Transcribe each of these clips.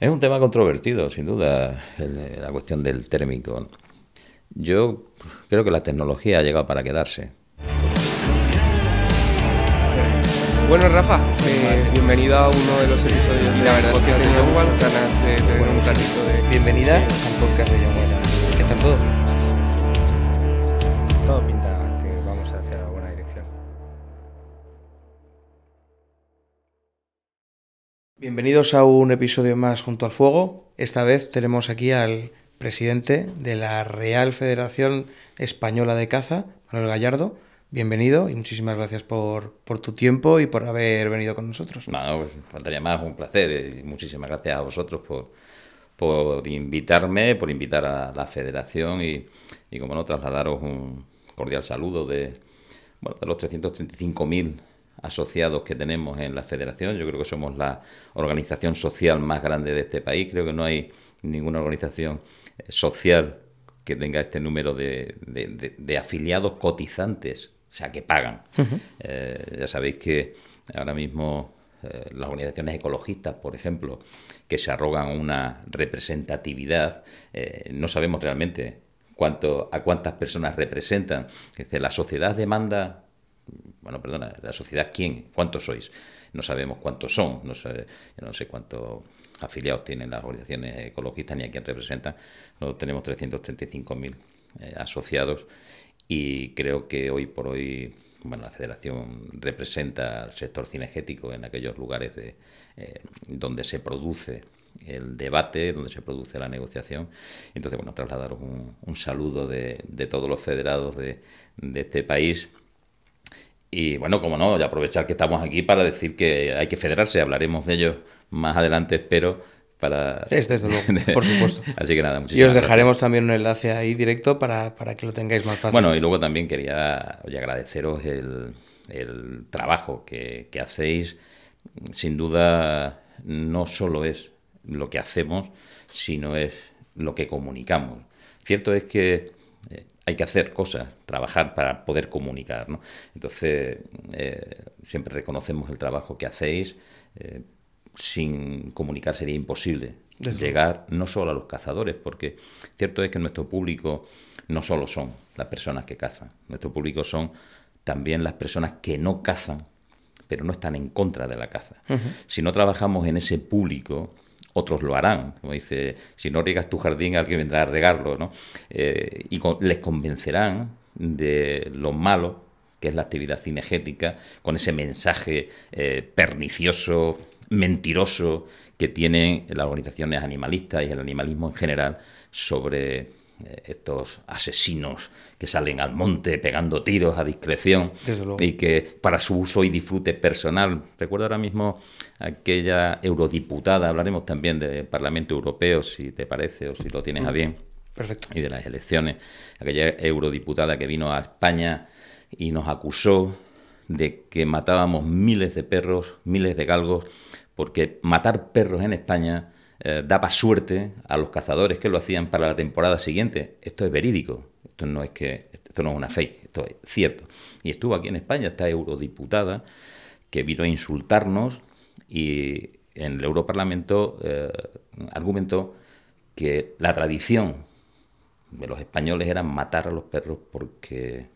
Es un tema controvertido, sin duda, la cuestión del térmico. Yo creo que la tecnología ha llegado para quedarse. Bueno, Rafa, bienvenida eh, bienvenido a uno de los episodios de la verdad de un ratito de... Bienvenida al podcast de ¿Qué tal todo? Bienvenidos a un episodio más junto al fuego. Esta vez tenemos aquí al presidente de la Real Federación Española de Caza, Manuel Gallardo. Bienvenido y muchísimas gracias por, por tu tiempo y por haber venido con nosotros. No, pues, faltaría más, un placer y muchísimas gracias a vosotros por, por invitarme, por invitar a la federación y, como no, trasladaros un cordial saludo de, bueno, de los 335.000 asociados que tenemos en la federación. Yo creo que somos la organización social más grande de este país. Creo que no hay ninguna organización eh, social que tenga este número de, afiliados cotizantes, o sea, que pagan. Eh, ya sabéis que ahora mismo eh, las organizaciones ecologistas, por ejemplo, que se arrogan una representatividad, no sabemos realmente cuánto, a cuántas personas representan. la sociedad demanda bueno, perdona, la sociedad, ¿quién? ¿Cuántos sois? No sabemos cuántos son, no sé, cuántos afiliados tienen las organizaciones ecologistas ni a quién representan. No tenemos 335.000 eh, asociados y creo que hoy por hoy bueno, la federación representa al sector cinegético en aquellos lugares de, eh, donde se produce el debate, donde se produce la negociación. Entonces, bueno, trasladaros un, saludo de, de, todos los federados de este país y bueno, como no, aprovechar que estamos aquí para decir que hay que federarse, hablaremos de ello más adelante, espero, para... Es desde luego, por supuesto. Así que nada, muchísimas Y os dejaremos también un enlace ahí directo para, que lo tengáis más fácil. Bueno, y luego también quería agradeceros el, trabajo que, que, hacéis. Sin duda, no solo es lo que hacemos, sino es lo que comunicamos. Cierto es que hay que hacer cosas, trabajar para poder comunicar. Entonces, eh, siempre reconocemos el trabajo que hacéis. Eh, sin comunicar sería imposible llegar no solo a los cazadores, porque cierto es que nuestro público no solo son las personas que cazan, nuestro público son también las personas que no cazan, pero no están en contra de la caza. Si no trabajamos en ese público, otros lo harán. Como dice, si no riegas tu jardín, alguien vendrá a regarlo, ¿no? Eh, y les convencerán de lo malo que es la actividad cinegética, con ese mensaje eh, pernicioso, mentiroso que tienen las organizaciones animalistas y el animalismo en general sobre estos asesinos que salen al monte pegando tiros a discreción y que para su uso y disfrute personal. Recuerdo ahora mismo aquella eurodiputada, hablaremos también del Parlamento Europeo, si te parece o si lo tienes a mm, bien, Perfecto. y de las elecciones, aquella eurodiputada que vino a España y nos acusó de que matábamos miles de perros, miles de galgos, porque matar perros en España eh, daba suerte a los cazadores que lo hacían para la temporada siguiente. Esto es verídico, esto no es que esto no es una fake, esto es cierto. Y estuvo aquí en España esta eurodiputada que vino a insultarnos y en el Europarlamento eh, argumentó que la tradición de los españoles era matar a los perros porque,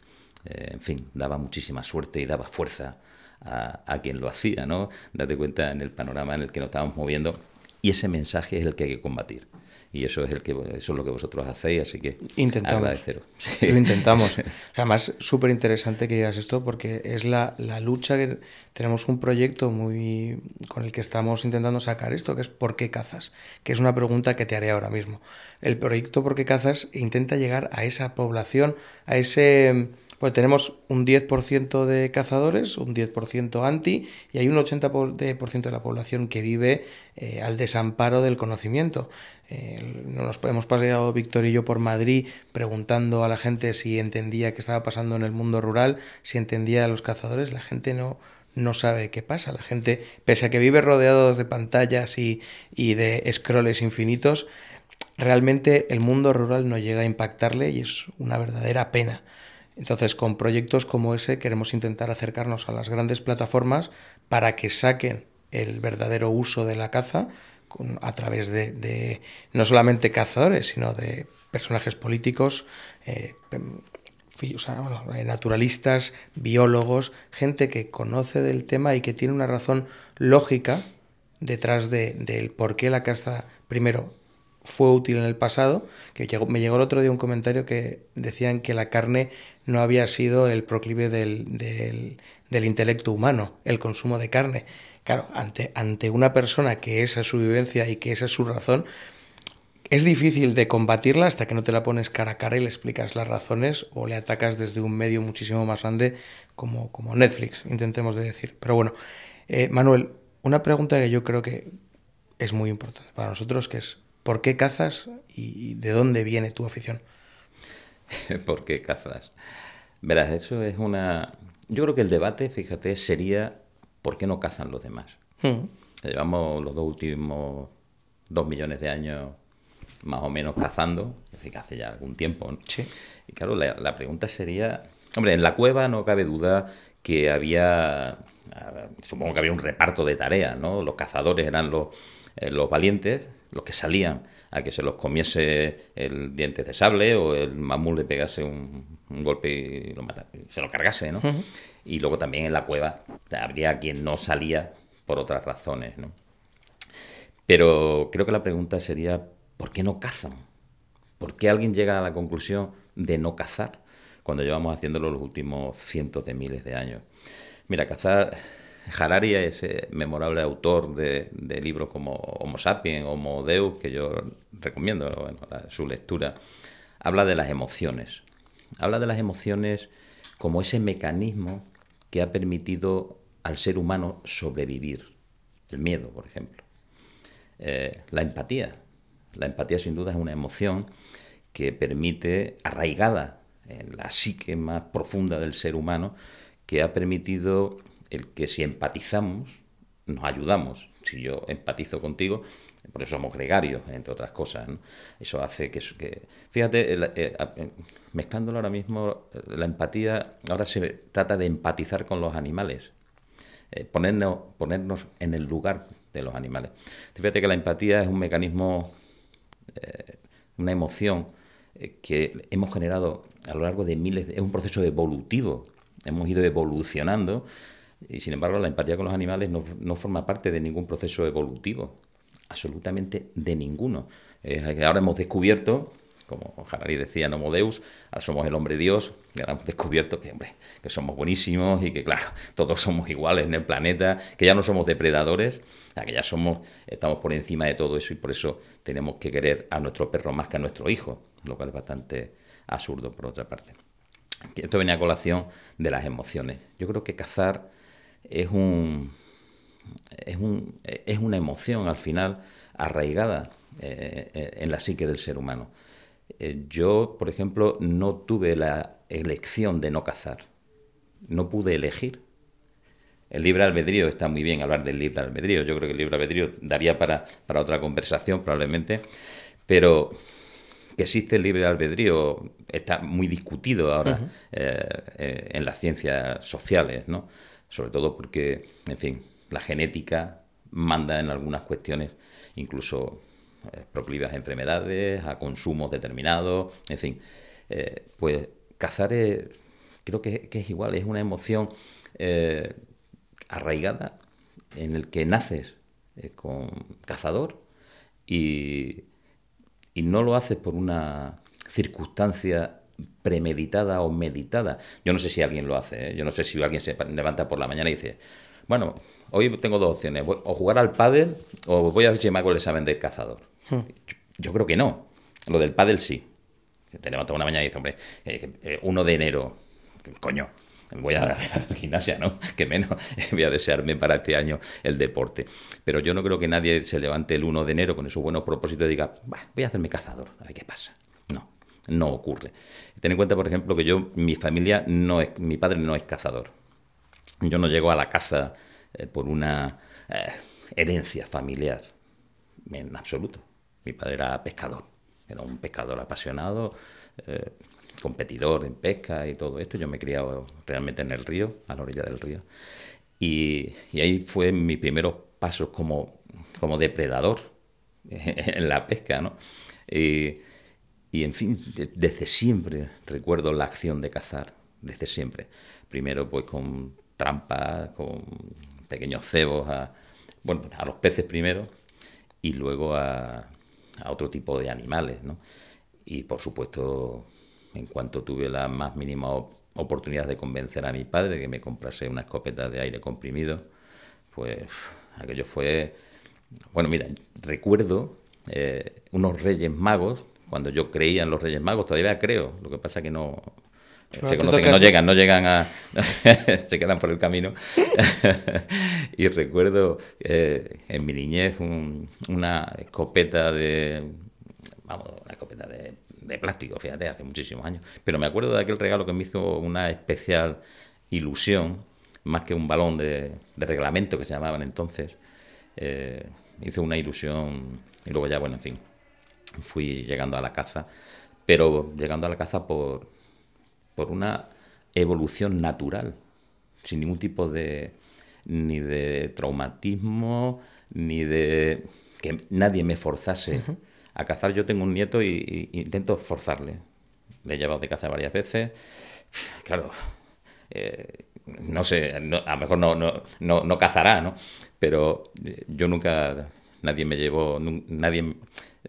eh, en fin, daba muchísima suerte y daba fuerza a, a, quien lo hacía, ¿no? Date cuenta en el panorama en el que nos estábamos moviendo y ese mensaje es el que hay que combatir. Y eso es, el que, eso es lo que vosotros hacéis, así que intentamos. Lo intentamos. además, súper interesante que digas esto porque es la, lucha que tenemos un proyecto muy con el que estamos intentando sacar esto, que es ¿por qué cazas? Que es una pregunta que te haré ahora mismo. El proyecto ¿por qué cazas? intenta llegar a esa población, a ese pues tenemos un 10% de cazadores, un 10% anti y hay un 80% de la población que vive eh, al desamparo del conocimiento. nos hemos paseado Víctor y yo por Madrid preguntando a la gente si entendía qué estaba pasando en el mundo rural, si entendía a los cazadores. La gente no, sabe qué pasa. La gente, pese a que vive rodeados de pantallas y, y, de scrolls infinitos, realmente el mundo rural no llega a impactarle y es una verdadera pena. Entonces, con proyectos como ese queremos intentar acercarnos a las grandes plataformas para que saquen el verdadero uso de la caza a través de, no solamente cazadores, sino de personajes políticos, eh, eh, naturalistas, biólogos, gente que conoce del tema y que tiene una razón lógica detrás del de, por qué la caza, primero, fue útil en el pasado, que me llegó el otro día un comentario que decían que la carne no había sido el proclive del, intelecto humano, el consumo de carne. Claro, ante, ante una persona que esa es su vivencia y que esa es su razón, es difícil de combatirla hasta que no te la pones cara a cara y le explicas las razones o le atacas desde un medio muchísimo más grande como, como Netflix, intentemos de decir. Pero bueno, eh, Manuel, una pregunta que yo creo que es muy importante para nosotros, que es ¿Por qué cazas y de dónde viene tu afición? ¿Por qué cazas? Verás, eso es una... Yo creo que el debate, fíjate, sería ¿por qué no cazan los demás? Hmm. Llevamos los dos últimos dos millones de años más o menos cazando, es que hace ya algún tiempo. ¿no? Sí. Y claro, la, pregunta sería, hombre, en la cueva no cabe duda que había, ah, supongo que había un reparto de tareas, ¿no? Los cazadores eran los, eh, los valientes, los que salían, a que se los comiese el diente de sable o el mamú le pegase un, golpe y lo matase, se lo cargase, ¿no? Y luego también en la cueva habría quien no salía por otras razones, ¿no? Pero creo que la pregunta sería, ¿por qué no cazan? ¿Por qué alguien llega a la conclusión de no cazar cuando llevamos haciéndolo los últimos cientos de miles de años? Mira, cazar Harari es eh, memorable autor de, libros como Homo sapiens, Homo Deus, que yo recomiendo su lectura. Habla de las emociones. Habla de las emociones como ese mecanismo que ha permitido al ser humano sobrevivir. El miedo, por ejemplo. Eh, la empatía. La empatía sin duda es una emoción que permite, arraigada en la psique más profunda del ser humano, que ha permitido el que si empatizamos, nos ayudamos. Si yo empatizo contigo, por eso somos gregarios, entre otras cosas. Eso hace que, fíjate, eh, eh, mezclándolo ahora mismo, eh, la empatía, ahora se trata de empatizar con los animales, ponernos, ponernos en el lugar de los animales. Fíjate que la empatía es un mecanismo, una emoción que hemos generado a lo largo de miles, de, es un proceso evolutivo. Hemos ido evolucionando y sin embargo, la empatía con los animales no, forma parte de ningún proceso evolutivo, absolutamente de ninguno. ahora hemos descubierto, como Harari decía Nomodeus, ahora somos el hombre Dios, y ahora hemos descubierto que, hombre, que somos buenísimos y que, claro, todos somos iguales en el planeta, que ya no somos depredadores, que ya somos, estamos por encima de todo eso y por eso tenemos que querer a nuestro perro más que a nuestro hijo, lo cual es bastante absurdo por otra parte. Esto venía a colación de las emociones. Yo creo que cazar es, un, es, un, es una emoción al final arraigada eh, eh, en la psique del ser humano. Eh, yo, por ejemplo, no tuve la elección de no cazar, no pude elegir. El libre albedrío está muy bien hablar del libre albedrío. Yo creo que el libre albedrío daría para, para otra conversación probablemente, pero que existe el libre albedrío está muy discutido ahora en las ciencias sociales, ¿no? sobre todo porque, en fin, la genética manda en algunas cuestiones, incluso eh, a enfermedades, a consumos determinados, en fin. Eh, pues cazar es, creo que, es igual, es una emoción eh, arraigada en el que naces eh, con cazador y, y no lo haces por una circunstancia premeditada o meditada. Yo no sé si alguien lo hace, ¿eh? yo no sé si alguien se levanta por la mañana y dice, bueno, hoy tengo dos opciones, o jugar al pádel o voy a ver si me hago el examen del cazador. Hmm. Yo, creo que no. Lo del pádel sí. Te levanta una mañana y dice, hombre, 1 eh, eh, de enero, coño, voy a, la gimnasia, ¿no? Que menos voy a desearme para este año el deporte. Pero yo no creo que nadie se levante el 1 de enero con esos buenos propósitos y diga, voy a hacerme cazador, a ver qué pasa no ocurre. Ten en cuenta, por ejemplo, que yo, mi familia no es, mi padre no es cazador. Yo no llego a la caza eh, por una eh, herencia familiar, en absoluto. Mi padre era pescador, era un pescador apasionado, eh, competidor en pesca y todo esto. Yo me he criado realmente en el río, a la orilla del río. Y, y ahí fue mi primeros paso como, como depredador en la pesca, ¿no? Y, y en fin, desde siempre recuerdo la acción de cazar, desde siempre. Primero pues con trampas, con pequeños cebos, a, bueno, pues, a los peces primero y luego a, otro tipo de animales, ¿no? Y por supuesto, en cuanto tuve la más mínima oportunidad de convencer a mi padre que me comprase una escopeta de aire comprimido, pues aquello fue... Bueno, mira, recuerdo eh, unos reyes magos cuando yo creía en los Reyes Magos, todavía creo, lo que pasa que no... Eh, se conocen, no llegan, no llegan a... se quedan por el camino. y recuerdo eh, en mi niñez una escopeta de... Vamos, una escopeta de, plástico, fíjate, hace muchísimos años. Pero me acuerdo de aquel regalo que me hizo una especial ilusión, más que un balón de, reglamento que se llamaban entonces. Eh, hizo una ilusión y luego ya, bueno, en fin, fui llegando a la caza, pero llegando a la caza por, por una evolución natural, sin ningún tipo de ni de traumatismo, ni de que nadie me forzase a cazar. Yo tengo un nieto e intento forzarle. Le he llevado de caza varias veces. Claro, eh, no sé, a lo mejor no, no, no, no cazará, ¿no? Pero eh, yo nunca, nadie me llevó, nadie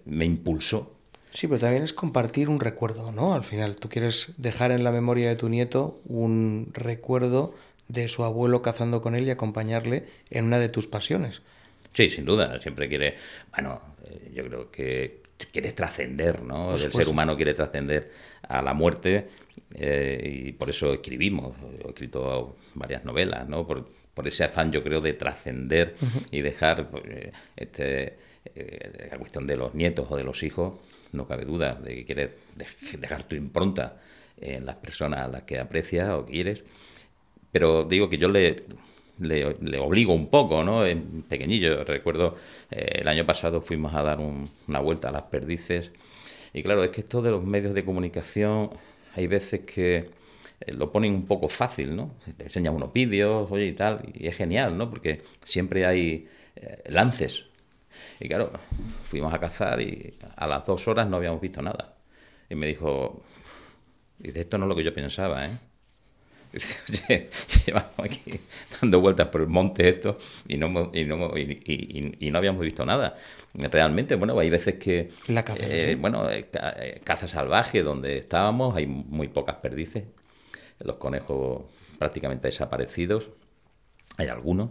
me impulsó. Sí, pero también es compartir un recuerdo, ¿no? Al final, tú quieres dejar en la memoria de tu nieto un recuerdo de su abuelo cazando con él y acompañarle en una de tus pasiones. Sí, sin duda, siempre quiere, bueno, eh, yo creo que quieres trascender, ¿no? el ser humano quiere trascender a la muerte eh, y por eso escribimos, he escrito varias novelas, ¿no? Por, ese afán, yo creo, de trascender y dejar pues, eh, este eh, la cuestión de los nietos o de los hijos, no cabe duda de que quieres dejar tu impronta en las personas a las que aprecias o quieres. Pero digo que yo le, le, obligo un poco, ¿no? En pequeñillo, recuerdo, eh, el año pasado fuimos a dar una vuelta a las perdices. Y claro, es que esto de los medios de comunicación, hay veces que eh, lo ponen un poco fácil, ¿no? Te enseñan unos vídeos, oye, y tal, y es genial, ¿no? Porque siempre hay lances y claro, fuimos a cazar y a las dos horas no habíamos visto nada. Y me dijo, de esto no es lo que yo pensaba, ¿eh? llevamos aquí dando vueltas por el monte esto y no, habíamos visto nada. Realmente, bueno, hay veces que... La caza. Eh, bueno, eh, eh, caza salvaje donde estábamos, hay muy pocas perdices. Los conejos prácticamente desaparecidos, hay algunos.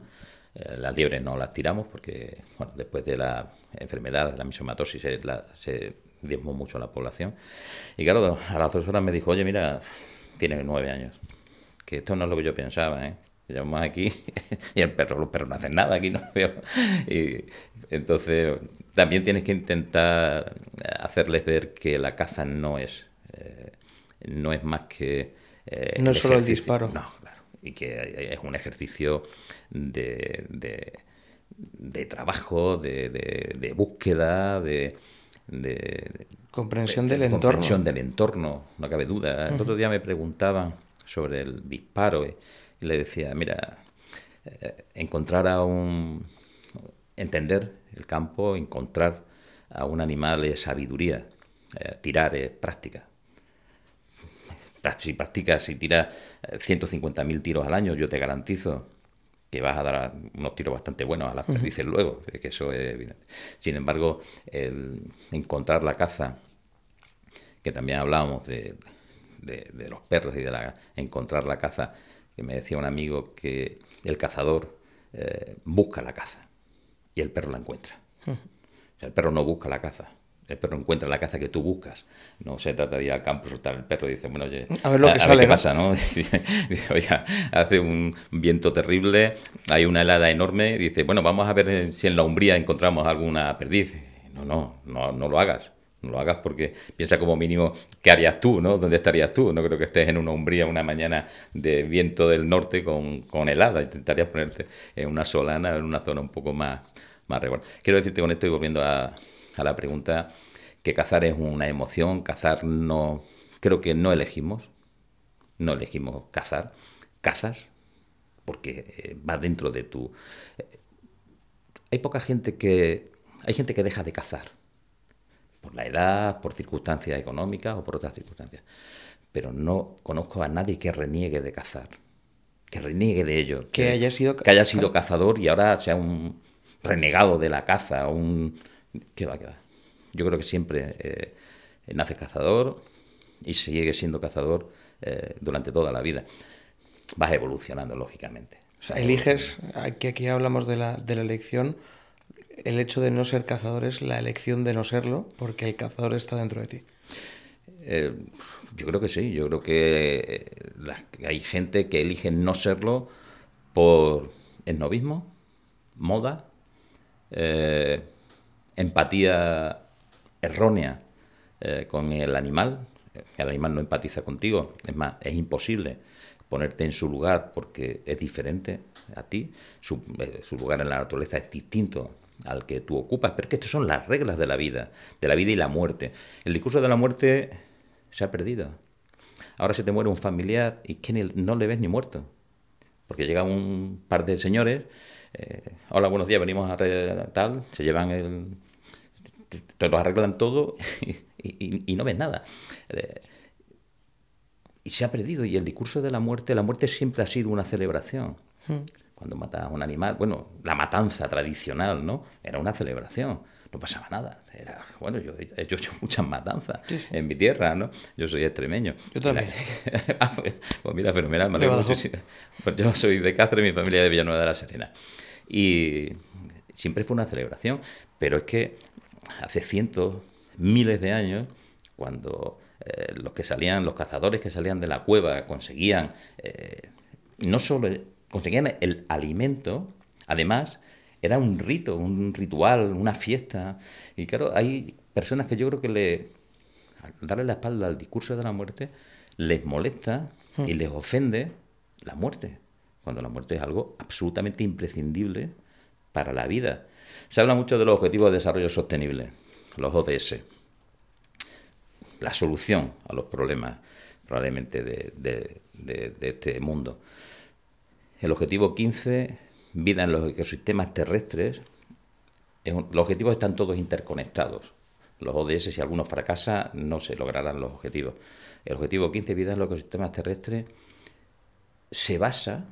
Eh, las liebres no las tiramos porque bueno, después de la enfermedad, de la misomatosis, se, la, se diezmó mucho la población. Y claro, a las dos horas me dijo, oye, mira, tiene nueve años. Que esto no es lo que yo pensaba, ¿eh? Llamamos aquí y el perro, los perros no hacen nada, aquí no veo. Y entonces, también tienes que intentar hacerles ver que la caza no es, eh, no es más que... Eh, no solo el disparo. No, claro. Y que es un ejercicio de, de, trabajo, de, búsqueda, de, comprensión del entorno. del entorno, no cabe duda. El otro día me preguntaban sobre el disparo y, le decía, mira, eh, encontrar a un... entender el campo, encontrar a un animal es sabiduría, eh, tirar es práctica si practicas y tiras 150.000 eh, tiros al año, yo te garantizo que vas a dar unos tiros bastante buenos a las perdices luego, eh, que eso es evidente. Sin embargo, el encontrar la caza, que también hablábamos de, los perros y de la, encontrar la caza, que me decía un amigo que el cazador eh, busca la caza y el perro la encuentra. el perro no busca la caza, el eh, perro encuentra la caza que tú buscas. No se trata de ir al campo, soltar el perro dice, bueno, oye, a ver lo que qué pasa, ¿no? dice, oye, hace un viento terrible, hay una helada enorme, dice, bueno, vamos a ver si en la umbría encontramos alguna perdiz. No, no, no, lo hagas. No lo hagas porque piensa como mínimo qué harías tú, ¿no? ¿Dónde estarías tú? No creo que estés en una umbría una mañana de viento del norte con, helada. Intentarías ponerte en una solana, en una zona un poco más, más regular. Quiero decirte con esto y volviendo a, a la pregunta que cazar es una emoción, cazar no, creo que no elegimos, no elegimos cazar, cazas, porque eh, va dentro de tu... Eh, hay poca gente que... Hay gente que deja de cazar, por la edad, por circunstancias económicas o por otras circunstancias, pero no conozco a nadie que reniegue de cazar, que reniegue de ello. Que, haya sido... Que haya sido cazador y ahora sea un renegado de la caza, un ¿Qué va, qué va? Yo creo que siempre naces eh, eh, nace cazador y sigue siendo cazador eh, durante toda la vida. Vas evolucionando, lógicamente. Eliges, aquí, aquí hablamos de la, elección, el hecho de no ser cazador es la elección de no serlo, porque el cazador está dentro de ti. yo creo que sí, yo creo que hay gente que elige no serlo por esnovismo, moda, empatía errónea eh, con el animal. El animal no empatiza contigo, es más, es imposible ponerte en su lugar porque es diferente a ti, eh, su, lugar en la naturaleza es distinto al que tú ocupas, pero es que estas son las reglas de la vida, de la vida y la muerte. El discurso de la muerte se ha perdido. Ahora se te muere un familiar y que no le ves ni muerto, porque llega un par de señores, eh, hola, buenos días, venimos a tal, se llevan el, te, lo arreglan todo y, no ves nada. Eh, y se ha perdido. Y el discurso de la muerte, la muerte siempre ha sido una celebración. Hmm. Cuando matas a un animal, bueno, la matanza tradicional, ¿no? Era una celebración. No pasaba nada. bueno, yo, he hecho muchas matanzas en mi tierra, ¿no? Yo soy extremeño. Yo también. Ah, pues, pues, mira, fenomenal, pues yo soy de Cáceres, mi familia es de Villanueva de la Serena. Y siempre fue una celebración, pero es que hace cientos, miles de años, cuando eh, los que salían, los cazadores que salían de la cueva conseguían eh, no solo conseguían el alimento, además era un rito, un ritual, una fiesta. Y claro, hay personas que yo creo que le al darle la espalda al discurso de la muerte les molesta y hmm. les ofende la muerte, cuando la muerte es algo absolutamente imprescindible para la vida. Se habla mucho de los Objetivos de Desarrollo Sostenible, los ODS. La solución a los problemas probablemente de, este mundo. El objetivo 15, vida en los ecosistemas terrestres. Los objetivos están todos interconectados. Los ODS, si alguno fracasa, no se lograrán los objetivos. El objetivo 15, vida en los ecosistemas terrestres, se basa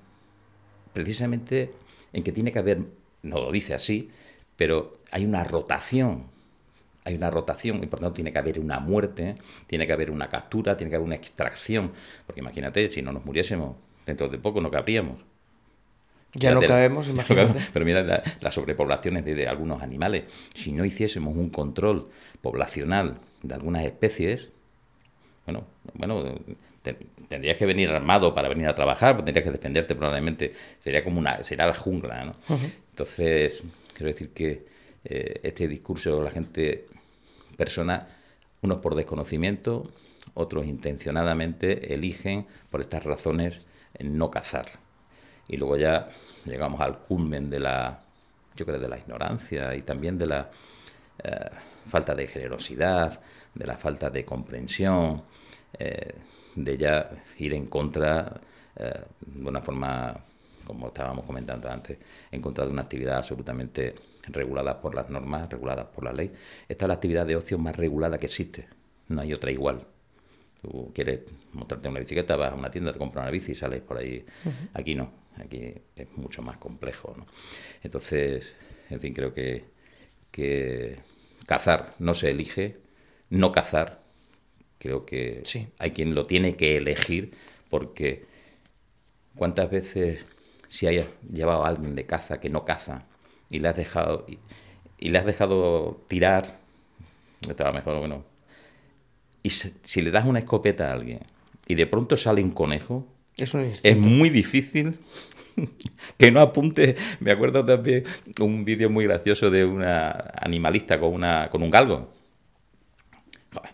precisamente en que tiene que haber, no lo dice así, pero hay una rotación. Hay una rotación y por tanto tiene que haber una muerte, tiene que haber una captura, tiene que haber una extracción. Porque imagínate, si no nos muriésemos, dentro de poco no cabríamos. Ya no cabemos, imagínate. Pero mira la, las sobrepoblaciones de, algunos animales. Si no hiciésemos un control poblacional de algunas especies, bueno, bueno tendrías que venir armado para venir a trabajar, tendrías que defenderte probablemente. Sería como una, sería la jungla, ¿no? Entonces, Quiero decir que eh, este discurso la gente, persona unos por desconocimiento, otros intencionadamente eligen por estas razones no cazar. Y luego ya llegamos al culmen de la, yo creo, de la ignorancia y también de la eh, falta de generosidad, de la falta de comprensión, eh, de ya ir en contra de una forma como estábamos comentando antes, encontrado una actividad absolutamente regulada por las normas, regulada por la ley. Esta es la actividad de ocio más regulada que existe. No hay otra igual. Tú quieres montarte una bicicleta, vas a una tienda, te compras una bici y sales por ahí. Aquí no, aquí es mucho más complejo. Entonces, en fin, creo que, que cazar no se elige, no cazar, creo que sí. hay quien lo tiene que elegir porque cuántas veces si hayas llevado a alguien de caza que no caza y le has dejado, y, le has dejado tirar, estaba mejor, o bueno. Y si, le das una escopeta a alguien y de pronto sale un conejo, es, muy difícil que no apunte. Me acuerdo también un vídeo muy gracioso de una animalista con, una, con un galgo.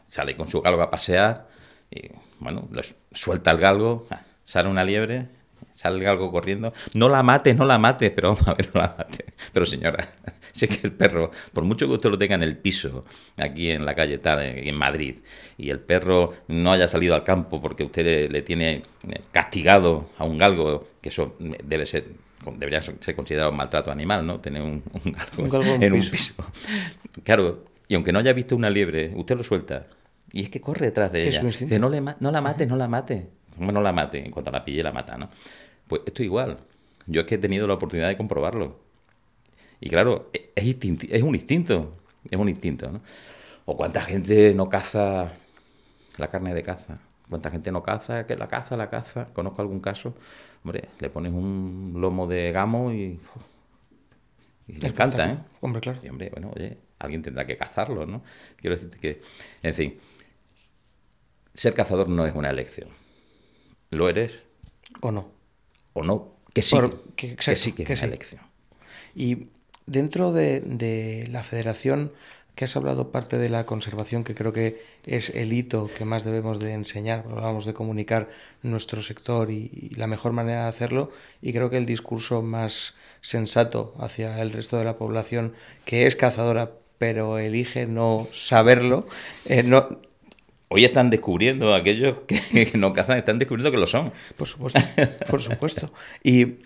sale con su galgo a pasear y, bueno, suelta el galgo, sale una liebre salga algo corriendo. No la mate, no la mate pero vamos a ver, no la mate Pero señora, sé que el perro, por mucho que usted lo tenga en el piso, aquí en la calle tal, eh, en Madrid, y el perro no haya salido al campo porque usted le, tiene eh, castigado a un galgo, que eso mm, debe ser debería ser considerado un maltrato animal, ¿no? Tener un, galgo, en, un piso. Claro, y aunque no haya visto una liebre, usted lo suelta. Y es que corre detrás de ella. no, le, no la mate, no la mate bueno, no la mate, en cuanto la pille la mata, ¿no? Pues esto igual. Yo es que he tenido la oportunidad de comprobarlo. Y claro, e-, es, un instinto, es un instinto, ¿no? O cuánta gente no caza la carne de caza. Cuánta gente no caza, que la caza, la caza. Conozco algún caso, hombre, le pones un lomo de gamo y... Y le encanta, ¿eh? Hombre, claro. hombre, bueno, oye, alguien tendrá que cazarlo, ¿no? Quiero decirte que, en fin, ser cazador no es una elección. ¿Lo eres? ¿O no? ¿O no? Que sí, que, sí que, elección. Y dentro de, la federación, que has hablado parte de la conservación, que creo que es el hito que más debemos de enseñar, hablamos de comunicar nuestro sector y, la mejor manera de hacerlo, y creo que el discurso más sensato hacia el resto de la población que es cazadora pero elige no saberlo, eh, no, Hoy están descubriendo aquellos que, no cazan, están descubriendo que lo son. Por supuesto, por supuesto. ¿Y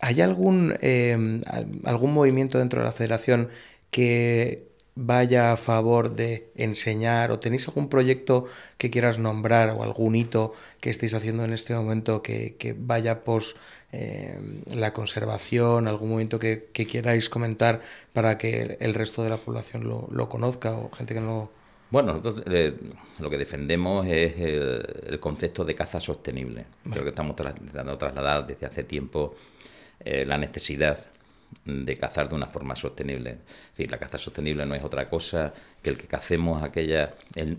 hay algún, em, algún movimiento dentro de la federación que vaya a favor de enseñar o tenéis algún proyecto que quieras nombrar o algún hito que estéis haciendo en este momento que, vaya por em, la conservación, algún momento que, que, queráis comentar para que el resto de la población lo, lo conozca o gente que no lo bueno, nosotros eh, lo que defendemos es el, concepto de caza sostenible. Creo que estamos tratando trasladar desde hace tiempo eh, la necesidad de cazar de una forma sostenible. Es decir, la caza sostenible no es otra cosa que el que cacemos aquella,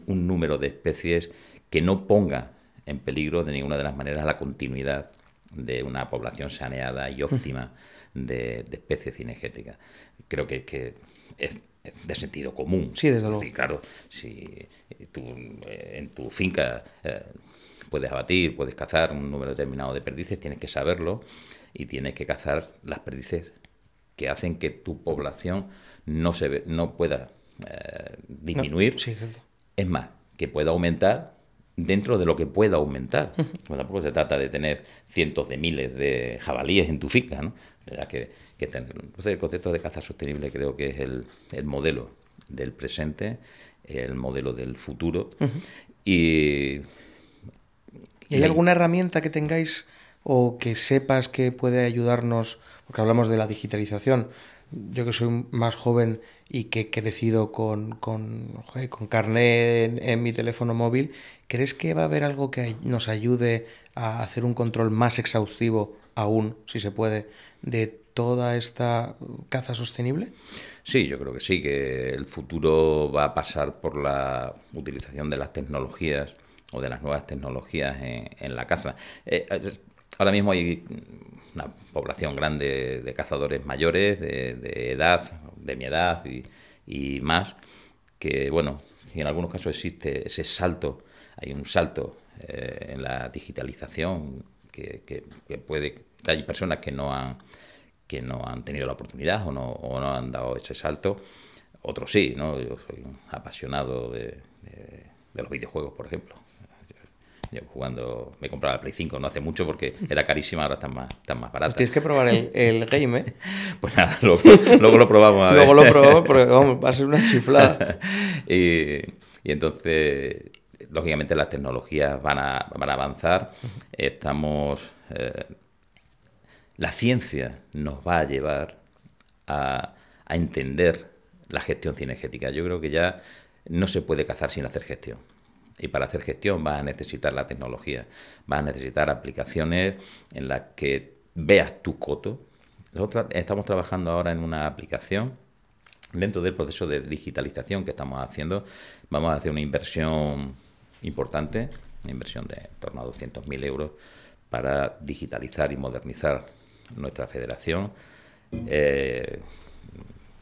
un número de especies que no ponga en peligro de ninguna de las maneras la continuidad de una población saneada y óptima de, especies cinegéticas. Creo que, que es, de sentido común. Sí, desde luego. Y claro, si tú eh, en tu finca eh, puedes abatir, puedes cazar un número determinado de perdices, tienes que saberlo y tienes que cazar las perdices que hacen que tu población no, se no pueda eh, disminuir. es más, que pueda aumentar dentro de lo que pueda aumentar. Bueno, tampoco se trata de tener cientos de miles de jabalíes en tu finca, ¿no? que tener. Entonces, pues el concepto de caza sostenible creo que es el, el modelo del presente, el modelo del futuro. y, hay alguna herramienta que tengáis o que sepas que puede ayudarnos? Porque hablamos de la digitalización. Yo que soy más joven y que he crecido con, con, carnet en, en, mi teléfono móvil, ¿crees que va a haber algo que nos ayude a hacer un control más exhaustivo aún, si se puede, de toda esta caza sostenible? Sí, yo creo que sí, que el futuro va a pasar por la utilización de las tecnologías o de las nuevas tecnologías en, la caza. Eh, eh, ahora mismo hay una población grande de cazadores mayores, de, edad, de mi edad y, más, que bueno, y en algunos casos existe ese salto, hay un salto eh, en la digitalización que puede, hay personas que no han que no han tenido la oportunidad o no, han dado ese salto. Otros sí, ¿no? Yo soy un apasionado de, los videojuegos, por ejemplo. Yo jugando, me comprado el Play 5 no hace mucho porque era carísima, ahora está más, está más pues tienes que probar el, game, ¿eh? Pues nada, luego, lo probamos. A ver. Luego lo probamos porque vamos, va a ser una chiflada. y, entonces, lógicamente las tecnologías van a, van a avanzar. Estamos eh, la ciencia nos va a llevar a, entender la gestión cinegética. Yo creo que ya no se puede cazar sin hacer gestión. Y para hacer gestión va a necesitar la tecnología, va a necesitar aplicaciones en las que veas tu coto. Nosotros estamos trabajando ahora en una aplicación dentro del proceso de digitalización que estamos haciendo. Vamos a hacer una inversión importante, una inversión de en torno a 200.000 euros para digitalizar y modernizar nuestra federación, eh,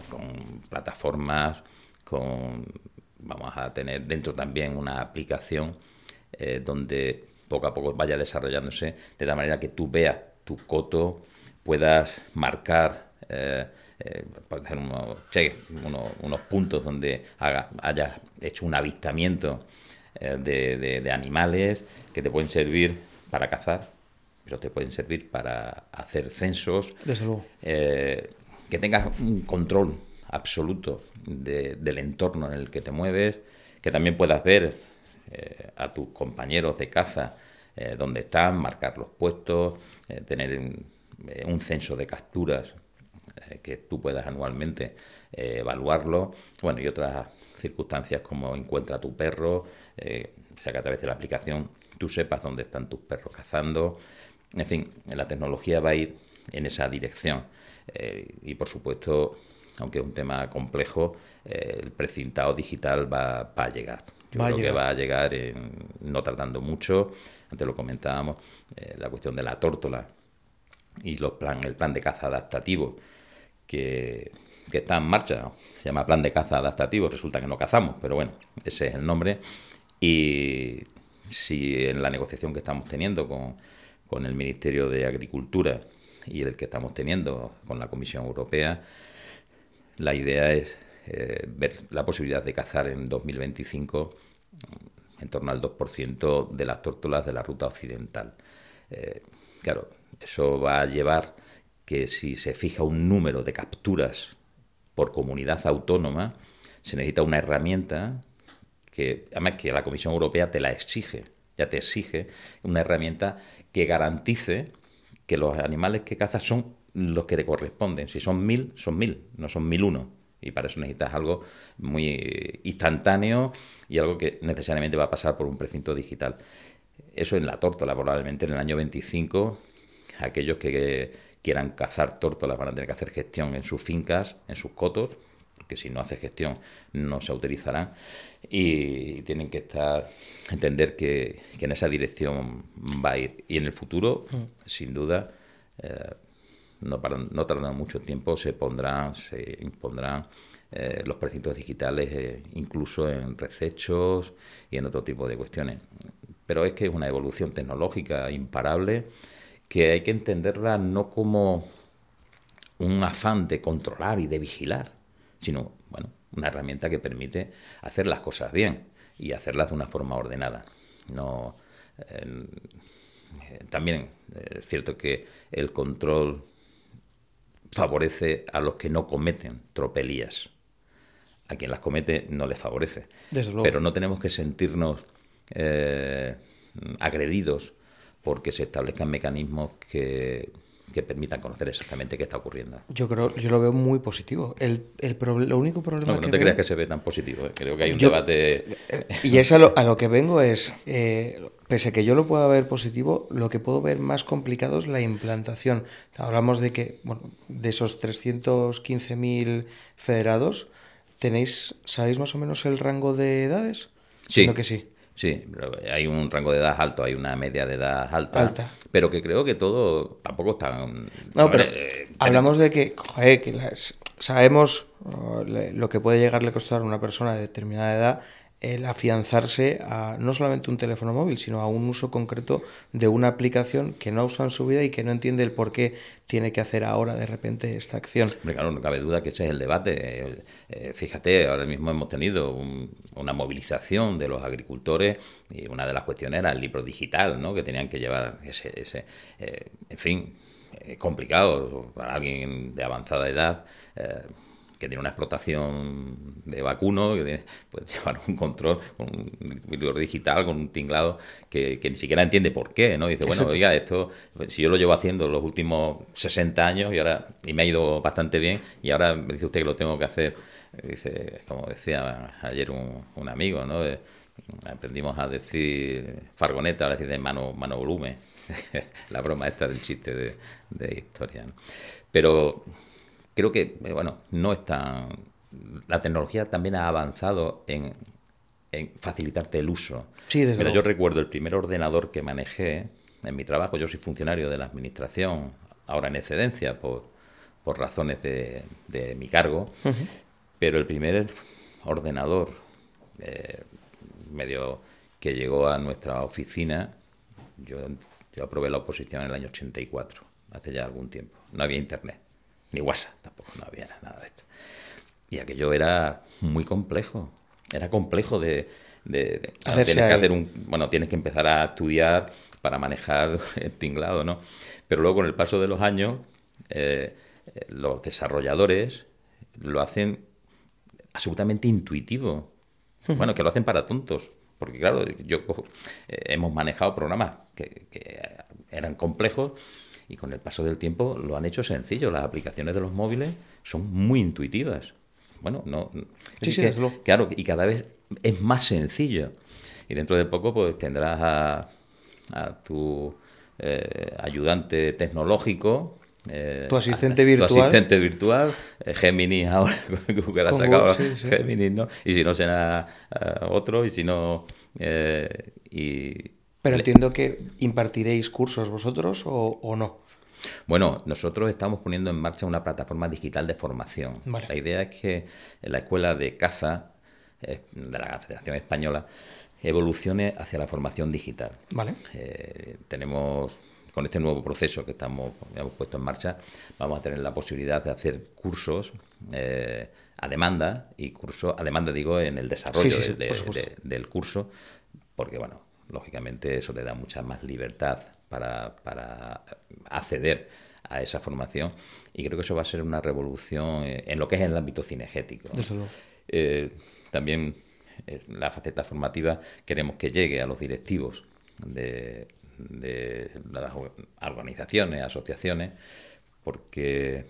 con plataformas, con vamos a tener dentro también una aplicación eh, donde poco a poco vaya desarrollándose de la manera que tú veas tu coto, puedas marcar, eh, unos, puntos donde haga, hayas hecho un avistamiento de, de, animales que te pueden servir para cazar pero te pueden servir para hacer censos. Desde eh, que tengas un control absoluto del entorno en el que te mueves, que también puedas ver eh, a tus compañeros de caza eh, dónde están, marcar los puestos, tener un, un, censo de capturas que tú puedas anualmente evaluarlo, bueno, y otras circunstancias como encuentra tu perro, o sea que a través de la aplicación tú sepas dónde están tus perros cazando, en fin, la tecnología va a ir en esa dirección. Eh, y por supuesto, aunque es un tema complejo, eh, el precintado digital va, a llegar. Yo va creo que va a llegar no tardando mucho. Antes lo comentábamos, eh, la cuestión de la tórtola y el plan de caza adaptativo que, que está en marcha. Se llama plan de caza adaptativo, resulta que no cazamos, pero bueno, ese es el nombre. Y si en la negociación que estamos teniendo con con el Ministerio de Agricultura y el que estamos teniendo con la Comisión Europea, la idea es eh, ver la posibilidad de cazar en 2025 en torno al 2% de las tórtolas de la ruta occidental. Eh, claro, eso va a llevar que si se fija un número de capturas por comunidad autónoma, se necesita una herramienta que, además, que la Comisión Europea te la exige ya te exige una herramienta que garantice que los animales que cazas son los que te corresponden. Si son mil, son mil, no son mil uno. Y para eso necesitas algo muy eh, instantáneo y algo que necesariamente va a pasar por un precinto digital. Eso en la tórtola, probablemente en el año 25, aquellos que quieran cazar tórtolas van a tener que hacer gestión en sus fincas, en sus cotos, que si no hace gestión no se utilizarán y tienen que estar entender que, en esa dirección va a ir. Y en el futuro, mm. sin duda, eh, no, no mucho tiempo, se pondrán, se impondrán eh, los precintos digitales, eh, incluso en recechos y en otro tipo de cuestiones. Pero es que es una evolución tecnológica imparable que hay que entenderla no como un afán de controlar y de vigilar, sino bueno, una herramienta que permite hacer las cosas bien y hacerlas de una forma ordenada. No, eh, también eh, es cierto que el control favorece a los que no cometen tropelías. A quien las comete no les favorece. Pero no tenemos que sentirnos eh, agredidos porque se establezcan mecanismos que que permitan conocer exactamente qué está ocurriendo. Yo creo, yo lo veo muy positivo. El, lo único problema no, que te creas que se ve tan positivo. ¿eh? Creo que hay un debate. Eh, y es a lo, que vengo es, eh, pese a que yo lo pueda ver positivo, lo que puedo ver más complicado es la implantación. Hablamos de que, bueno, de esos 315.000 federados, tenéis, ¿sabéis más o menos el rango de edades? Sí. que sí. Sí, hay un rango de edad alto, hay una media de edad alta. alta. Pero que creo que todo tampoco está... Mm, no, pero eh, hablamos de que, joder, que sabemos lo que puede llegarle a costar a una persona de determinada edad el afianzarse a no solamente un teléfono móvil, sino a un uso concreto de una aplicación que no usa en su vida y que no entiende el por qué tiene que hacer ahora de repente esta acción. claro, no cabe duda que ese es el debate. Eh, fíjate, ahora mismo hemos tenido una movilización de los agricultores y una de las cuestiones era el libro digital, ¿no? que tenían que llevar ese... ese eh, en fin, eh, complicado para alguien de avanzada edad que tiene una explotación de vacuno, que tiene, puede llevar un control, un monitor digital con un tinglado que, ni siquiera entiende por qué, ¿no? dice, bueno, oiga, esto, pues, si yo lo llevo haciendo los últimos 60 años y ahora, y me ha ido bastante bien, y ahora me dice usted que lo tengo que hacer, dice, como decía ayer un, un amigo, ¿no? aprendimos a decir fargoneta, ahora decir de mano, mano volumen. la broma esta del chiste de, historia. ¿no? Pero creo que, eh, bueno, no está... La tecnología también ha avanzado en, facilitarte el uso. Pero yo recuerdo el primer ordenador que manejé en mi trabajo, yo soy funcionario de la administración, ahora en excedencia por, razones de, mi cargo, pero el primer ordenador eh, medio que llegó a nuestra oficina, yo, yo aprobé la oposición en el año 84, hace ya algún tiempo, no había internet ni WhatsApp, tampoco no había nada de esto. Y aquello era muy complejo, era complejo de... de, que hacer un, bueno, tienes que empezar a estudiar para manejar el tinglado, ¿no? Pero luego con el paso de los años, eh, los desarrolladores lo hacen absolutamente intuitivo. Hmm. Bueno, que lo hacen para tontos. Porque claro, yo eh, hemos manejado programas que, que, eran complejos y con el paso del tiempo lo han hecho sencillo. Las aplicaciones de los móviles son muy intuitivas. Bueno, no. Claro, y cada vez es más sencillo. Y dentro de poco, pues tendrás a, a tu eh, ayudante tecnológico. Eh, tu asistente virtual. Tu asistente virtual, Gemini eh, Géminis ahora, ha sacado Géminis, ¿no? Y si no será otro, y si no. Pero entiendo que impartiréis cursos vosotros o, no. Bueno, nosotros estamos poniendo en marcha una plataforma digital de formación. La idea es que la escuela de caza eh, de la Federación Española evolucione hacia la formación digital. Vale. Eh, tenemos con este nuevo proceso que estamos hemos puesto en marcha, vamos a tener la posibilidad de hacer cursos eh, a demanda y curso a demanda digo en el desarrollo del curso, porque bueno, lógicamente eso te da mucha más libertad para, acceder a esa formación y creo que eso va a ser una revolución eh, en lo que es el ámbito cinegético. Eh, también eh, la faceta formativa queremos que llegue a los directivos de, las organizaciones, asociaciones, porque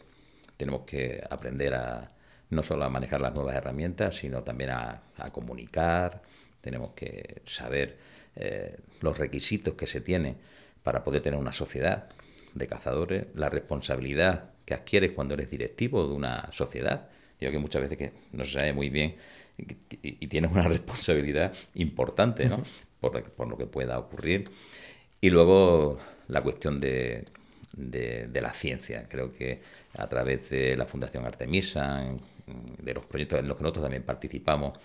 tenemos que aprender a no solo a manejar las nuevas herramientas, sino también a, a comunicar, tenemos que saber eh, los requisitos que se tiene para poder tener una sociedad de cazadores, la responsabilidad que adquieres cuando eres directivo de una sociedad. Digo que muchas veces que no se sabe muy bien y, tienes una responsabilidad importante, ¿no? Por, lo que pueda ocurrir. Y luego la cuestión de, la ciencia. Creo que a través de la Fundación Artemisa, de los proyectos en los que nosotros también participamos,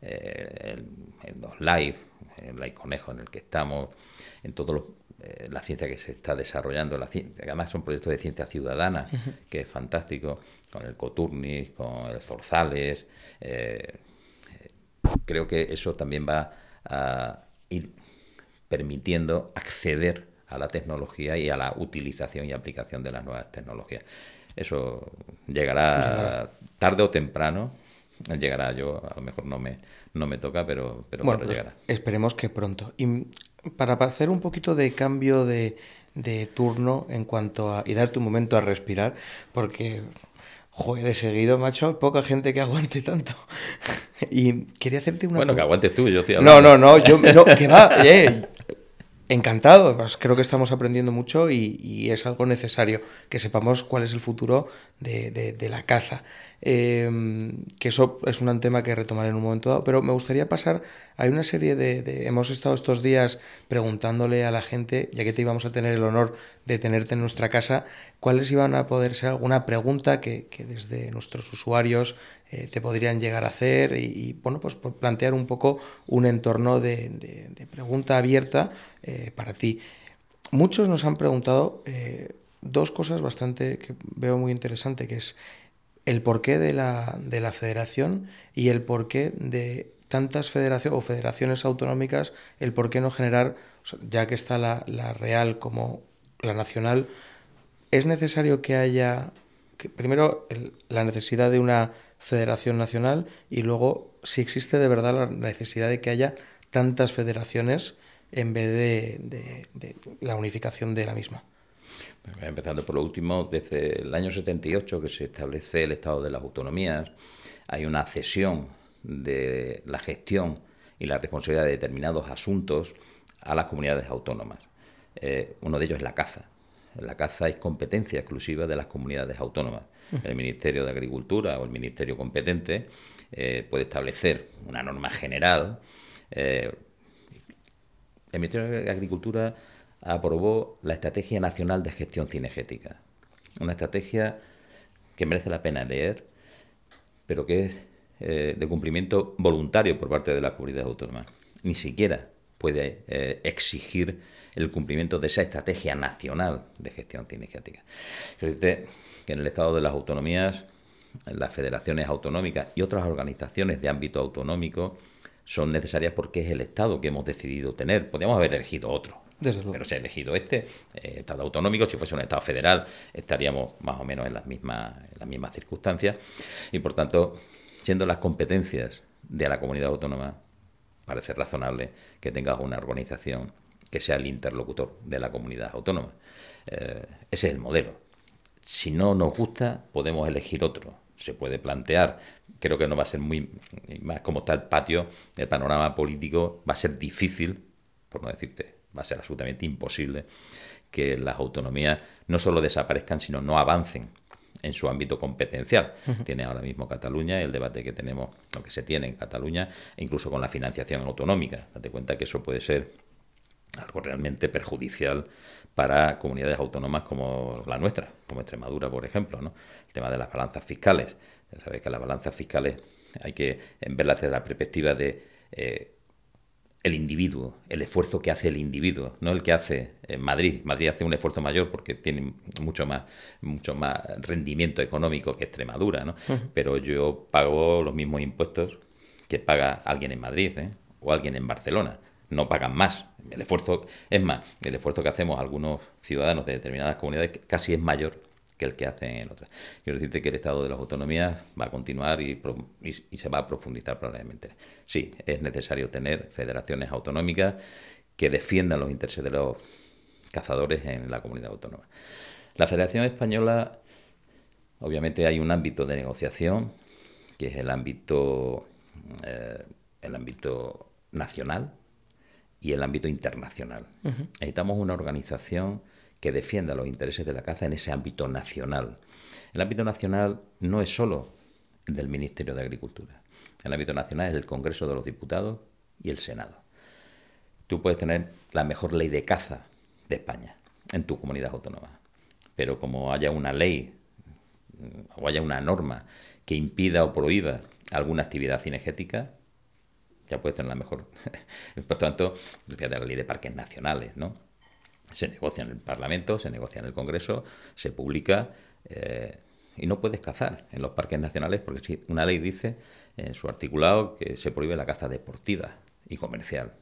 eh, en los live, en el conejo en el que estamos, en toda eh, la ciencia que se está desarrollando, la ciencia, además son proyectos de ciencia ciudadana, que es fantástico, con el Coturnis, con el Forzales. Eh, eh, creo que eso también va a ir permitiendo acceder a la tecnología y a la utilización y aplicación de las nuevas tecnologías. Eso llegará. tarde o temprano llegará. Yo a lo mejor no me, no me toca, pero, pero bueno, pues llegará. Esperemos que pronto. Y para hacer un poquito de cambio de, turno en cuanto a. y darte un momento a respirar, porque. Joder, de seguido, macho, poca gente que aguante tanto. y quería hacerte una. Bueno, que aguantes tú, yo tío. No, no, no, yo. No, que va, eh, encantado, creo que estamos aprendiendo mucho y, es algo necesario que sepamos cuál es el futuro de, la caza. Em, que eso es un tema que retomaré en un momento dado, pero me gustaría pasar, hay una serie de, hemos estado estos días preguntándole a la gente, ya que te íbamos a tener el honor de tenerte en nuestra casa, cuáles iban a poder ser alguna pregunta que, desde nuestros usuarios eh, te podrían llegar a hacer y, bueno, pues plantear un poco un entorno de pregunta abierta eh, para ti. Muchos nos han preguntado eh, dos cosas bastante que veo muy interesante, que es el porqué de la, de la federación y el porqué de tantas federaciones o federaciones autonómicas, el por qué no generar, ya que está la, real como la nacional, es necesario que haya primero la necesidad de una federación nacional y luego si existe de verdad la necesidad de que haya tantas federaciones en vez de, la unificación de la misma. Pues empezando por lo último, desde el año 78 que se establece el Estado de las Autonomías, hay una cesión de la gestión y la responsabilidad de determinados asuntos a las comunidades autónomas. Eh, uno de ellos es la caza. La caza es competencia exclusiva de las comunidades autónomas. El Ministerio de Agricultura o el Ministerio competente eh, puede establecer una norma general. Eh, el Ministerio de Agricultura aprobó la Estrategia Nacional de Gestión Cinegética, una estrategia que merece la pena leer, pero que es eh, de cumplimiento voluntario por parte de la comunidad autónoma. Ni siquiera puede eh, exigir el cumplimiento de esa estrategia nacional de gestión cinegética. decir, que en el estado de las autonomías, las federaciones autonómicas y otras organizaciones de ámbito autonómico, son necesarias porque es el Estado que hemos decidido tener. Podríamos haber elegido otro. Pero se ha elegido este, eh, Estado autonómico, si fuese un Estado federal estaríamos más o menos en las mismas, las mismas circunstancias. Y por tanto, siendo las competencias de la comunidad autónoma, parece razonable que tengas una organización que sea el interlocutor de la comunidad autónoma. Eh, ese es el modelo. Si no nos gusta, podemos elegir otro se puede plantear. Creo que no va a ser muy, más como está el patio, el panorama político, va a ser difícil, por no decirte, va a ser absolutamente imposible que las autonomías no solo desaparezcan, sino no avancen en su ámbito competencial. Tiene ahora mismo Cataluña el debate que tenemos, lo que se tiene en Cataluña, incluso con la financiación autonómica. Date cuenta que eso puede ser algo realmente perjudicial para comunidades autónomas como la nuestra, como Extremadura, por ejemplo. ¿no? El tema de las balanzas fiscales. Ya que las balanzas fiscales hay que verlas desde la perspectiva de eh, el individuo, el esfuerzo que hace el individuo, no el que hace en eh, Madrid. Madrid hace un esfuerzo mayor porque tiene mucho más, mucho más rendimiento económico que Extremadura, ¿no? Pero yo pago los mismos impuestos que paga alguien en Madrid ¿eh? o alguien en Barcelona no pagan más. El esfuerzo, es más, el esfuerzo que hacemos algunos ciudadanos de determinadas comunidades casi es mayor que el que hacen en otras. Quiero decirte que el estado de las autonomías va a continuar y, se va a profundizar probablemente. Sí, es necesario tener federaciones autonómicas que defiendan los intereses de los cazadores en la comunidad autónoma. La Federación Española, obviamente hay un ámbito de negociación, que es el ámbito, eh, el ámbito nacional, y el ámbito internacional. Necesitamos una organización que defienda los intereses de la caza en ese ámbito nacional. El ámbito nacional no es solo del Ministerio de Agricultura. El ámbito nacional es el Congreso de los Diputados y el Senado. Tú puedes tener la mejor ley de caza de España en tu comunidad autónoma, pero como haya una ley mm, o haya una norma que impida o prohíba alguna actividad cinegética, ya puedes tener la mejor. Por tanto, de la ley de parques nacionales, ¿no? Se negocia en el Parlamento, se negocia en el Congreso, se publica eh, y no puedes cazar en los parques nacionales porque una ley dice en su articulado que se prohíbe la caza deportiva y comercial.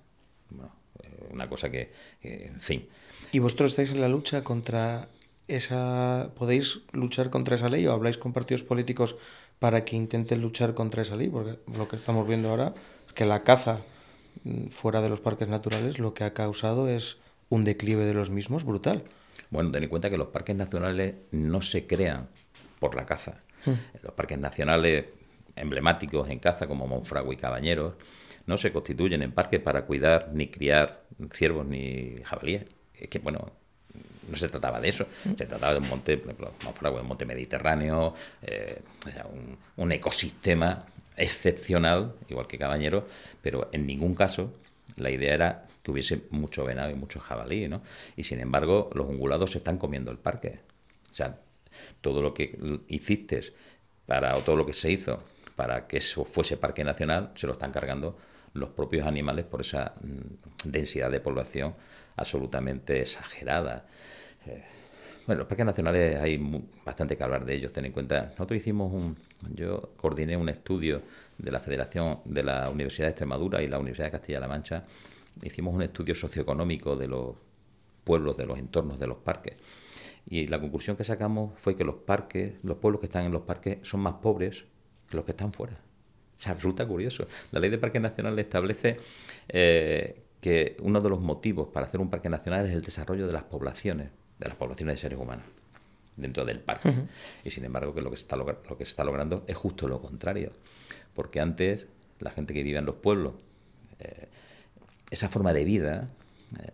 Bueno, eh, una cosa que, en fin. ¿Y vosotros estáis en la lucha contra esa... ¿Podéis luchar contra esa ley o habláis con partidos políticos para que intenten luchar contra esa ley? Porque lo que estamos viendo ahora que la caza mm, fuera de los parques naturales lo que ha causado es un declive de los mismos brutal. Bueno, ten en cuenta que los parques nacionales no se crean por la caza. Hmm. Los parques nacionales emblemáticos en caza, como Monfragüe y Cabañeros, no se constituyen en parques para cuidar ni criar ciervos ni jabalíes. Es que, bueno, no se trataba de eso, hmm. se trataba de un monte, por ejemplo, Monfragüe, un monte mediterráneo, eh, un, ecosistema excepcional, igual que Cabañero, pero en ningún caso la idea era que hubiese mucho venado y mucho jabalí, ¿no? Y sin embargo, los ungulados se están comiendo el parque. O sea, todo lo que hiciste para, o todo lo que se hizo para que eso fuese parque nacional, se lo están cargando los propios animales por esa mm, densidad de población absolutamente exagerada. Eh, bueno, los parques nacionales hay bastante que hablar de ellos, ten en cuenta. Nosotros hicimos un. Yo coordiné un estudio de la Federación de la Universidad de Extremadura y la Universidad de Castilla-La Mancha. Hicimos un estudio socioeconómico de los pueblos, de los entornos de los parques. Y la conclusión que sacamos fue que los parques, los pueblos que están en los parques, son más pobres que los que están fuera. O sea, resulta curioso. La ley de parques nacionales establece eh, que uno de los motivos para hacer un parque nacional es el desarrollo de las poblaciones de las poblaciones de seres humanos dentro del parque. Y sin embargo, que lo que, se está lo que se está logrando es justo lo contrario. Porque antes, la gente que vivía en los pueblos, eh, esa forma de vida eh,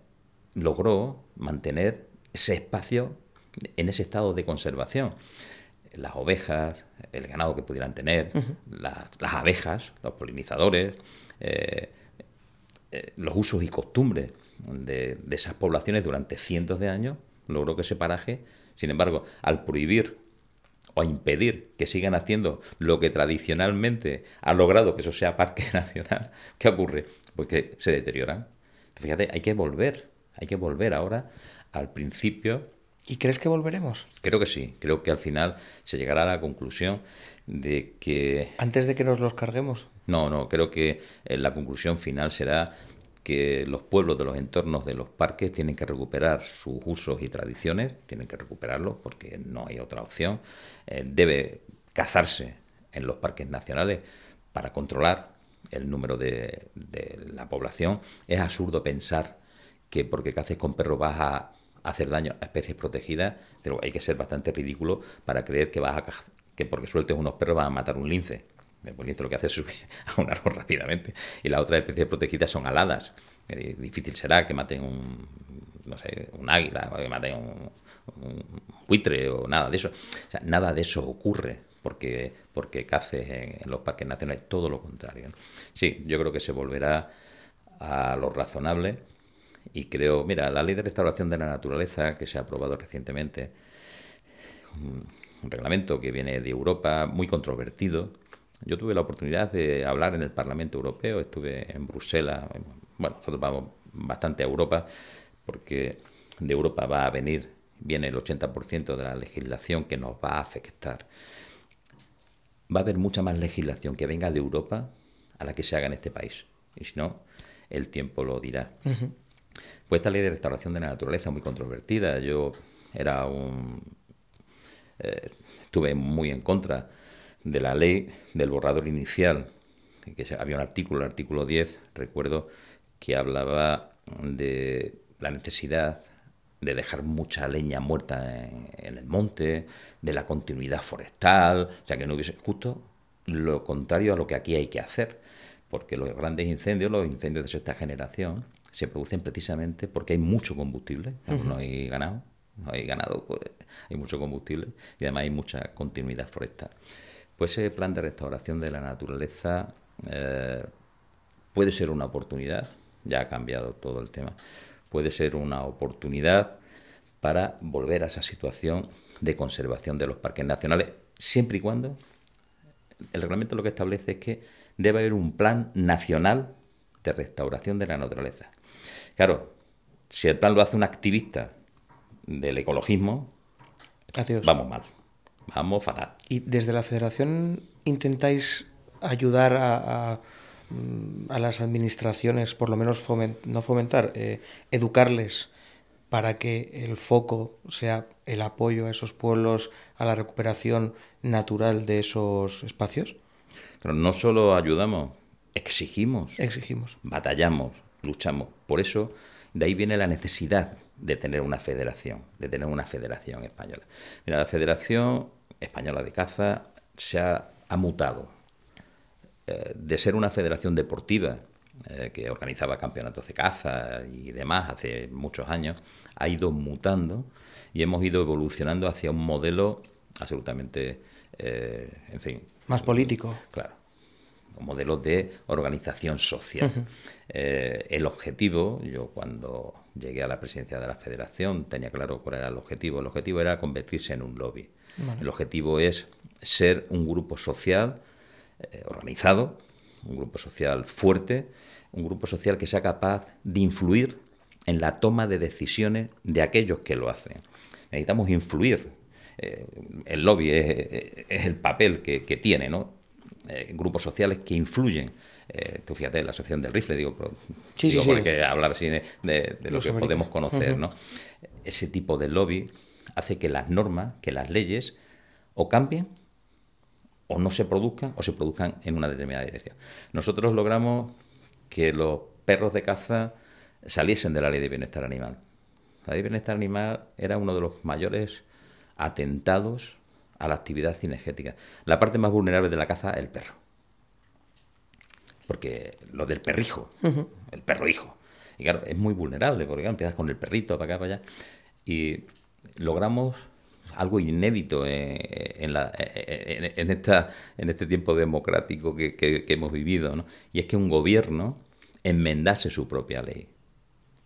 logró mantener ese espacio en ese estado de conservación. Las ovejas, el ganado que pudieran tener, las, abejas, los polinizadores, eh, los usos y costumbres de esas poblaciones durante cientos de años logró que ese paraje. Sin embargo, al prohibir o a impedir que sigan haciendo lo que tradicionalmente ha logrado que eso sea parque nacional, ¿qué ocurre? Pues que se deterioran. Fíjate, hay que volver, hay que volver ahora al principio. ¿Y crees que volveremos? Creo que sí, creo que al final se llegará a la conclusión de que... Antes de que nos los carguemos. No, no, creo que eh, la conclusión final será que los pueblos de los entornos de los parques tienen que recuperar sus usos y tradiciones, tienen que recuperarlos porque no hay otra opción. Eh, debe cazarse en los parques nacionales para controlar el número de, la población. Es absurdo pensar que porque caces con perros vas a hacer daño a especies protegidas, pero hay que ser bastante ridículo para creer que vas a que porque sueltes unos perros vas a matar un lince. El lo que hace es subir a un árbol rápidamente. Y las otras especies protegidas son aladas. difícil será que maten un, no sé, un águila, que maten un, buitre o nada de eso. nada de eso ocurre porque, porque caces en, los parques nacionales, todo lo contrario. Sí, yo creo que se volverá a lo razonable y creo, mira, la ley de restauración de la naturaleza que se ha aprobado recientemente, un reglamento que viene de Europa, muy controvertido, yo tuve la oportunidad de hablar en el Parlamento Europeo, estuve en Bruselas, bueno, nosotros vamos bastante a Europa, porque de Europa va a venir, viene el 80% de la legislación que nos va a afectar. Va a haber mucha más legislación que venga de Europa a la que se haga en este país, y si no, el tiempo lo dirá. Pues esta ley de restauración de la naturaleza muy controvertida, yo era un... Eh, estuve muy en contra de la ley del borrador inicial, que había un artículo, el artículo 10, recuerdo, que hablaba de la necesidad de dejar mucha leña muerta en, el monte, de la continuidad forestal, o sea que no hubiese justo lo contrario a lo que aquí hay que hacer, porque los grandes incendios, los incendios de sexta generación, se producen precisamente porque hay mucho combustible, no hay ganado, no hay ganado, pues, hay mucho combustible y además hay mucha continuidad forestal. Pues ese plan de restauración de la naturaleza eh, puede ser una oportunidad, ya ha cambiado todo el tema, puede ser una oportunidad para volver a esa situación de conservación de los parques nacionales, siempre y cuando el reglamento lo que establece es que debe haber un plan nacional de restauración de la naturaleza. Claro, si el plan lo hace un activista del ecologismo, vamos mal vamos fatal. ¿Y desde la federación intentáis ayudar a, mm, las administraciones, por lo menos no fomentar, eh, educarles para que el foco sea el apoyo a esos pueblos, a la recuperación natural de esos espacios? Pero no solo ayudamos, exigimos. Exigimos. Batallamos, luchamos. Por eso, de ahí viene la necesidad de tener una federación, de tener una federación española. Mira, la federación Española de Caza se ha, mutado eh, de ser una federación deportiva eh, que organizaba campeonatos de caza y demás hace muchos años, ha ido mutando y hemos ido evolucionando hacia un modelo absolutamente, eh, en fin... Más político. Claro. Un modelo de organización social. el objetivo, yo cuando llegué a la presidencia de la federación tenía claro cuál era el objetivo. El objetivo era convertirse en un lobby el objetivo es ser un grupo social eh, organizado, un grupo social fuerte, un grupo social que sea capaz de influir en la toma de decisiones de aquellos que lo hacen. Necesitamos influir. Eh, el lobby es, el papel que, tiene, ¿no? Eh, grupos sociales que influyen. tú fíjate, la Asociación del Rifle, digo, pero, sí, hablar de, lo que podemos conocer, ¿no? Ese tipo de lobby hace que las normas, que las leyes, o cambien o no se produzcan o se produzcan en una determinada dirección. Nosotros logramos que los perros de caza saliesen de la ley de bienestar animal. La ley de bienestar animal era uno de los mayores atentados a la actividad cinegética. La parte más vulnerable de la caza, el perro. Porque lo del perrijo, el perro hijo. Y claro, es muy vulnerable, porque empiezas con el perrito para acá, para allá. Y logramos algo inédito eh, eh, eh, en, esta, en este tiempo democrático que, hemos vivido, y es que un gobierno enmendase su propia ley,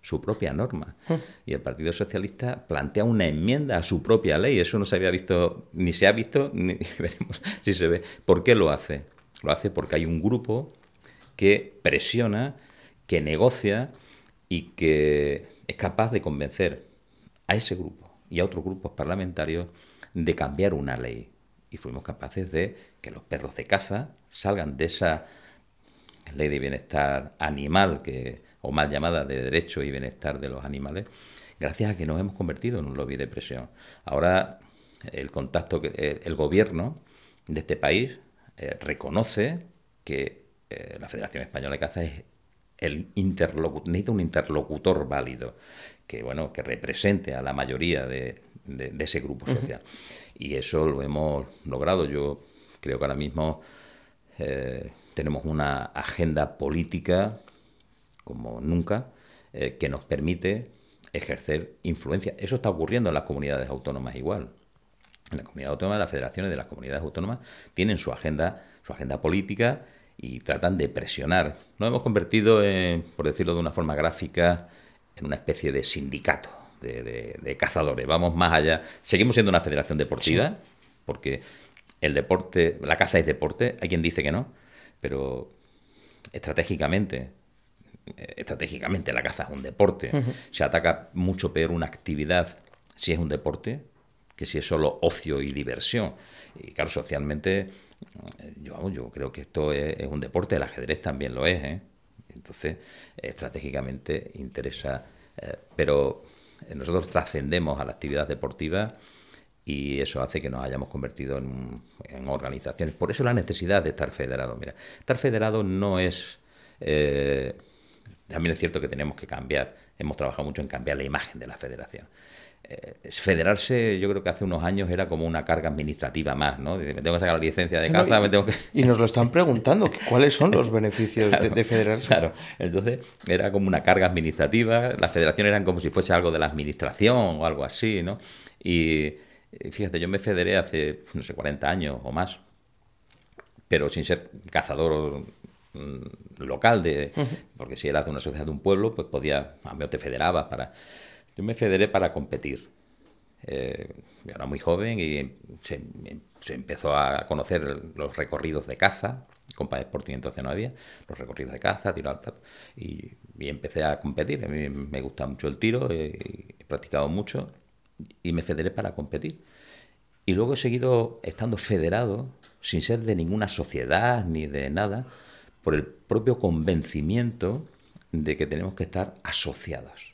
su propia norma. Hmm. Y el Partido Socialista plantea una enmienda a su propia ley, eso no se había visto, ni se ha visto, ni veremos si se ve. ¿Por qué lo hace? Lo hace porque hay un grupo que presiona, que negocia y que es capaz de convencer a ese grupo y a otros grupos parlamentarios de cambiar una ley. Y fuimos capaces de que los perros de caza salgan de esa ley de bienestar animal, que, o más llamada de derecho y bienestar de los animales, gracias a que nos hemos convertido en un lobby de presión. Ahora el contacto que eh, el gobierno de este país eh, reconoce que eh, la Federación Española de Caza es el interlocutor, necesita un interlocutor válido que, bueno, que represente a la mayoría de, ese grupo social. Y eso lo hemos logrado. Yo creo que ahora mismo eh, tenemos una agenda política como nunca eh, que nos permite ejercer influencia. Eso está ocurriendo en las comunidades autónomas igual. En la comunidad autónoma, las federaciones de las comunidades autónomas tienen su agenda, su agenda política y tratan de presionar. Nos hemos convertido, en, por decirlo de una forma gráfica, en una especie de sindicato de, cazadores. Vamos más allá. Seguimos siendo una federación deportiva, porque el deporte, la caza es deporte, hay quien dice que no, pero estratégicamente, estratégicamente la caza es un deporte. Se ataca mucho peor una actividad si es un deporte que si es solo ocio y diversión. Y claro, socialmente, yo, yo creo que esto es, es un deporte, el ajedrez también lo es. ¿eh? Entonces, estratégicamente interesa, eh, pero eh, nosotros trascendemos a la actividad deportiva y eso hace que nos hayamos convertido en, organizaciones. Por eso la necesidad de estar federado. Mira, estar federado no es... Eh, también es cierto que tenemos que cambiar, hemos trabajado mucho en cambiar la imagen de la federación. Eh, federarse, yo creo que hace unos años era como una carga administrativa más, ¿no? me tengo que sacar la licencia de caza, y, me tengo que... Y nos lo están preguntando, ¿cuáles son los beneficios de, federarse? Claro, entonces era como una carga administrativa, las federaciones eran como si fuese algo de la administración o algo así, ¿no? Y eh, fíjate, yo me federé hace, no sé, 40 años o más, pero sin ser cazador mm, local, de, porque si eras de una sociedad de un pueblo, pues podías, a menos te federabas para... Yo me federé para competir. yo eh, era muy joven y se, empezó a conocer los recorridos de caza. Compa Sporting entonces no había. Los recorridos de caza, tiro al plato. Y, empecé a competir. A mí me gusta mucho el tiro, eh, he practicado mucho y me federé para competir. Y luego he seguido estando federado, sin ser de ninguna sociedad ni de nada, por el propio convencimiento de que tenemos que estar asociados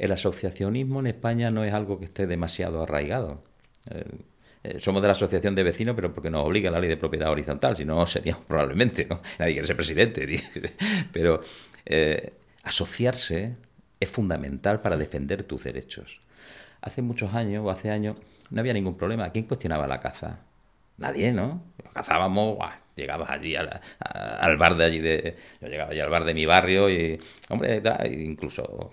el asociacionismo en España no es algo que esté demasiado arraigado. Eh, eh, somos de la asociación de vecinos, pero porque nos obliga la ley de propiedad horizontal, si no seríamos probablemente, ¿no? nadie quiere ser presidente. pero eh, asociarse es fundamental para defender tus derechos. Hace muchos años o hace años no había ningún problema. ¿Quién cuestionaba la caza? Nadie, ¿no? cazábamos, llegabas allí al bar de allí de... Yo llegaba allí al bar de mi barrio y, hombre, incluso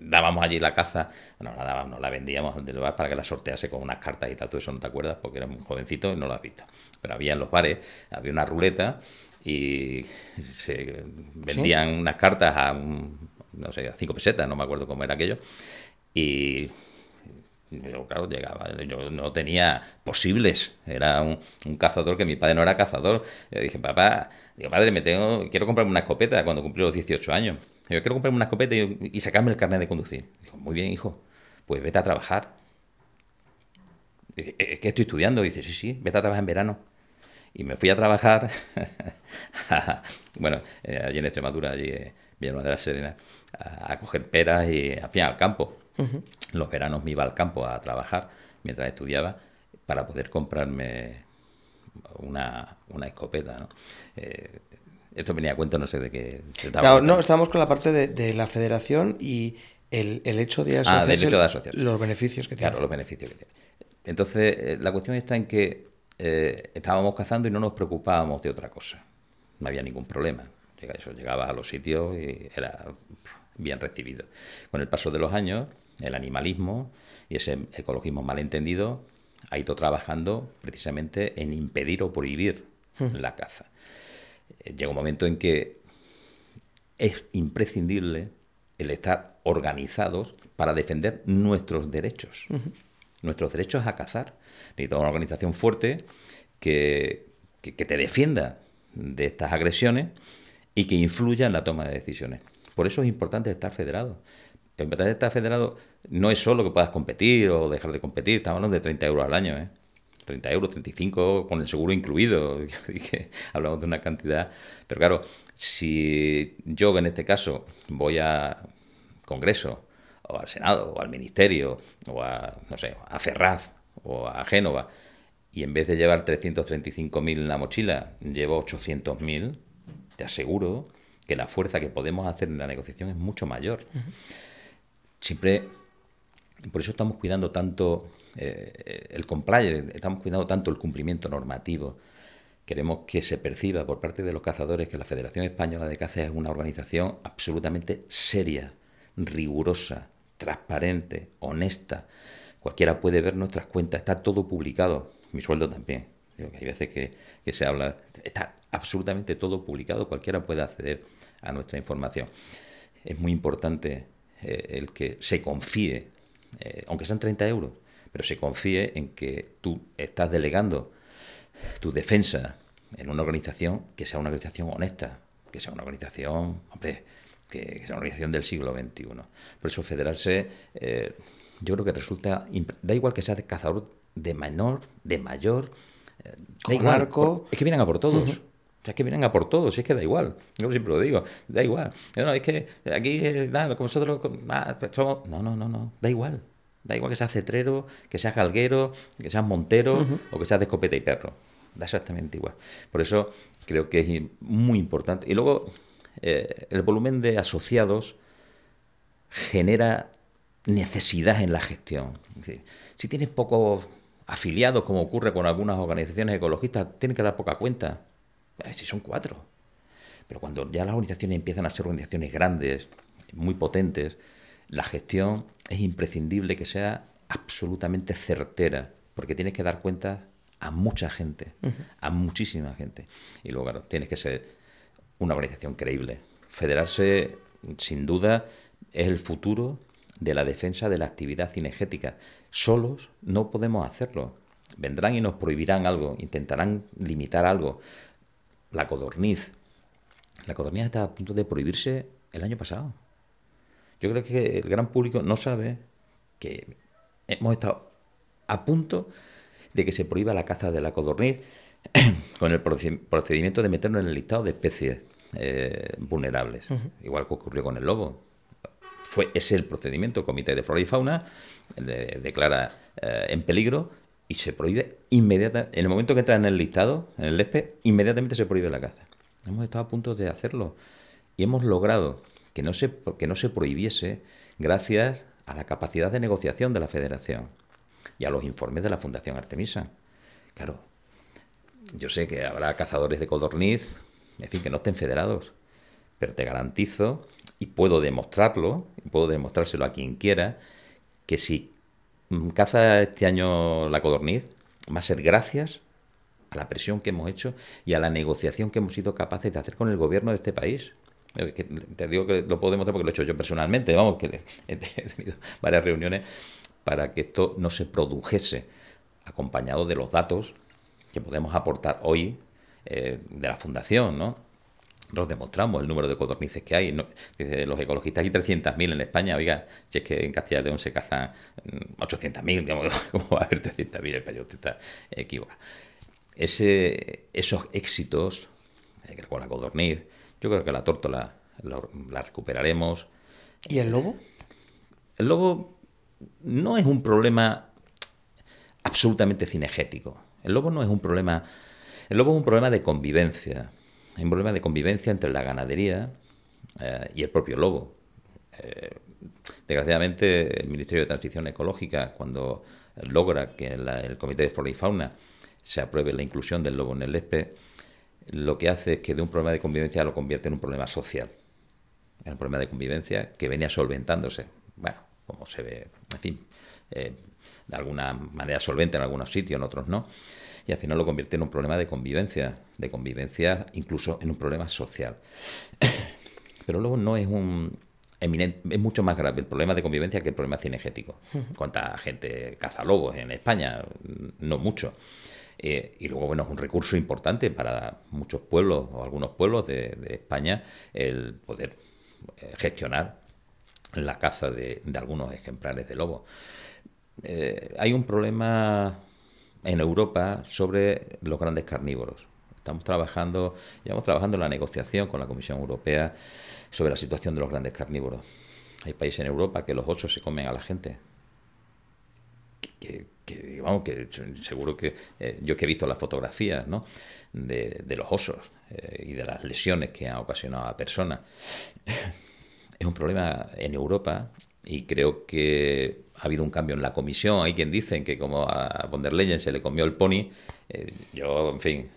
dábamos allí la caza, no la dábamos, la vendíamos para que la sortease con unas cartas y tal, tú eso no te acuerdas porque eras muy jovencito y no lo has visto. Pero había en los bares, había una ruleta y se vendían unas cartas a, no sé, a cinco pesetas, no me acuerdo cómo era aquello, y yo, claro, llegaba, yo no tenía posibles, era un, cazador que mi padre no era cazador. dije, papá, digo, padre, me tengo, quiero comprarme una escopeta cuando cumplí los 18 años. Yo quiero comprarme una escopeta y, sacarme el carnet de conducir. Dijo, muy bien, hijo, pues vete a trabajar. Es eh, eh, que estoy estudiando. Dice, sí, sí, vete a trabajar en verano. Y me fui a trabajar, bueno, eh, allí en Extremadura, allí en de la Serena, a, coger peras y al fin al campo los veranos me iba al campo a trabajar mientras estudiaba para poder comprarme una, escopeta. ¿no? Eh, esto venía a cuento, no sé de qué. Claro, no, estábamos con la parte de, la federación y el, ah, hecho de asociarse. Ah, hecho de Los beneficios que tiene. Claro, los beneficios que tiene. Entonces, eh, la cuestión está en que eh, estábamos cazando y no nos preocupábamos de otra cosa. No había ningún problema. Eso llegaba a los sitios y era bien recibido. Con el paso de los años, el animalismo y ese ecologismo malentendido ha ido trabajando precisamente en impedir o prohibir hmm. la caza. Eh, llega un momento en que es imprescindible el estar organizados para defender nuestros derechos, nuestros derechos a cazar. Necesitamos una organización fuerte que, que, te defienda de estas agresiones y que influya en la toma de decisiones. Por eso es importante estar federado. Es importante estar federado no es solo que puedas competir o dejar de competir, estamos hablando de 30 euros al año, ¿eh? 30 euros, 35 con el seguro incluido, hablamos de una cantidad, pero claro, si yo en este caso voy a Congreso o al Senado o al Ministerio o a, no sé, a Ferraz o a Génova, y en vez de llevar 335.000 en la mochila, llevo 800.000, te aseguro que la fuerza que podemos hacer en la negociación es mucho mayor. Siempre por eso estamos cuidando tanto eh, el compliance, estamos cuidando tanto el cumplimiento normativo. Queremos que se perciba por parte de los cazadores que la Federación Española de Caza es una organización absolutamente seria, rigurosa, transparente, honesta. Cualquiera puede ver nuestras cuentas, está todo publicado, mi sueldo también. hay veces que, se habla, está absolutamente todo publicado, cualquiera puede acceder a nuestra información. Es muy importante eh, el que se confíe eh, aunque sean 30 euros, pero se confíe en que tú estás delegando tu defensa en una organización que sea una organización honesta, que sea una organización, hombre, que, sea una organización del siglo XXI. Por eso federarse, eh, yo creo que resulta, da igual que sea de cazador de menor, de mayor, eh, marco es que vienen a por todos es que vienen a por todos si es que da igual. Yo siempre lo digo, da igual. No, es que aquí, nada, eh, nosotros ah, pues, No, no, no, no, da igual. Da igual que seas cetrero, que seas galguero, que seas montero o que seas de escopeta y perro. Da exactamente igual. Por eso creo que es muy importante. Y luego, eh, el volumen de asociados genera necesidad en la gestión. si tienes pocos afiliados, como ocurre con algunas organizaciones ecologistas, ...tienes que dar poca cuenta. Eh, si son cuatro. Pero cuando ya las organizaciones empiezan a ser organizaciones grandes, muy potentes, la gestión es imprescindible que sea absolutamente certera, porque tienes que dar cuenta a mucha gente, a muchísima gente. Y luego, claro, tienes que ser una organización creíble. Federarse, sin duda, es el futuro de la defensa de la actividad cinegética. Solos no podemos hacerlo. Vendrán y nos prohibirán algo, intentarán limitar algo, la codorniz. La codorniz está a punto de prohibirse el año pasado. Yo creo que el gran público no sabe que hemos estado a punto de que se prohíba la caza de la codorniz con el procedimiento de meternos en el listado de especies eh, vulnerables, igual que ocurrió con el lobo. Fue es el procedimiento, el Comité de Flora y Fauna eh, declara eh, en peligro y se prohíbe inmediatamente, en el momento que entra en el listado, en el ESPE, inmediatamente se prohíbe la caza. Hemos estado a punto de hacerlo y hemos logrado que no se, que no se prohibiese gracias a la capacidad de negociación de la federación y a los informes de la Fundación Artemisa. Claro, yo sé que habrá cazadores de codorniz, en fin, que no estén federados, pero te garantizo, y puedo demostrarlo, puedo demostrárselo a quien quiera, que si Mm, caza este año la codorniz va a ser gracias a la presión que hemos hecho y a la negociación que hemos sido capaces de hacer con el gobierno de este país. Eh, te digo que lo podemos demostrar porque lo he hecho yo personalmente, vamos, que he tenido varias reuniones para que esto no se produjese, acompañado de los datos que podemos aportar hoy eh, de la Fundación, ¿no? nos demostramos el número de codornices que hay. dice, los ecologistas hay 300.000 en España. Oiga, si es que en Castilla y León se cazan 800.000, mm, ¿cómo va a haber 300.000? España usted está equivocado. esos éxitos, eh, con la codorniz, yo creo que la tórtola la, la recuperaremos. ¿Y el lobo? El lobo no es un problema absolutamente cinegético. El lobo no es un problema... El lobo es un problema de convivencia hay un problema de convivencia entre la ganadería eh, y el propio lobo. Eh, desgraciadamente, el Ministerio de Transición Ecológica, cuando logra que el Comité de Flora y Fauna se apruebe la inclusión del lobo en el ESPE, e, lo que hace es que de un problema de convivencia lo convierte en un problema social. En un problema de convivencia que venía solventándose. Bueno, como se ve, en fin, eh, de alguna manera solvente en algunos sitios, en otros no y al final lo convierte en un problema de convivencia, de convivencia incluso en un problema social. Pero luego no es un, es mucho más grave el problema de convivencia que el problema cinegético. ¿Cuánta gente caza lobos en España? No mucho. Eh, y luego, bueno, es un recurso importante para muchos pueblos o algunos pueblos de, España el poder eh, gestionar la caza de, de, algunos ejemplares de lobos. Eh, hay un problema en Europa sobre los grandes carnívoros. Estamos trabajando, llevamos trabajando la negociación con la Comisión Europea sobre la situación de los grandes carnívoros. Hay países en Europa que los osos se comen a la gente. Que, vamos, que seguro que eh, yo que he visto las fotografías ¿no? de, los osos eh, y de las lesiones que han ocasionado a personas. es un problema en Europa y creo que ha habido un cambio en la comisión. Hay quien dice que como a von der Leyen se le comió el pony, eh, yo, en fin,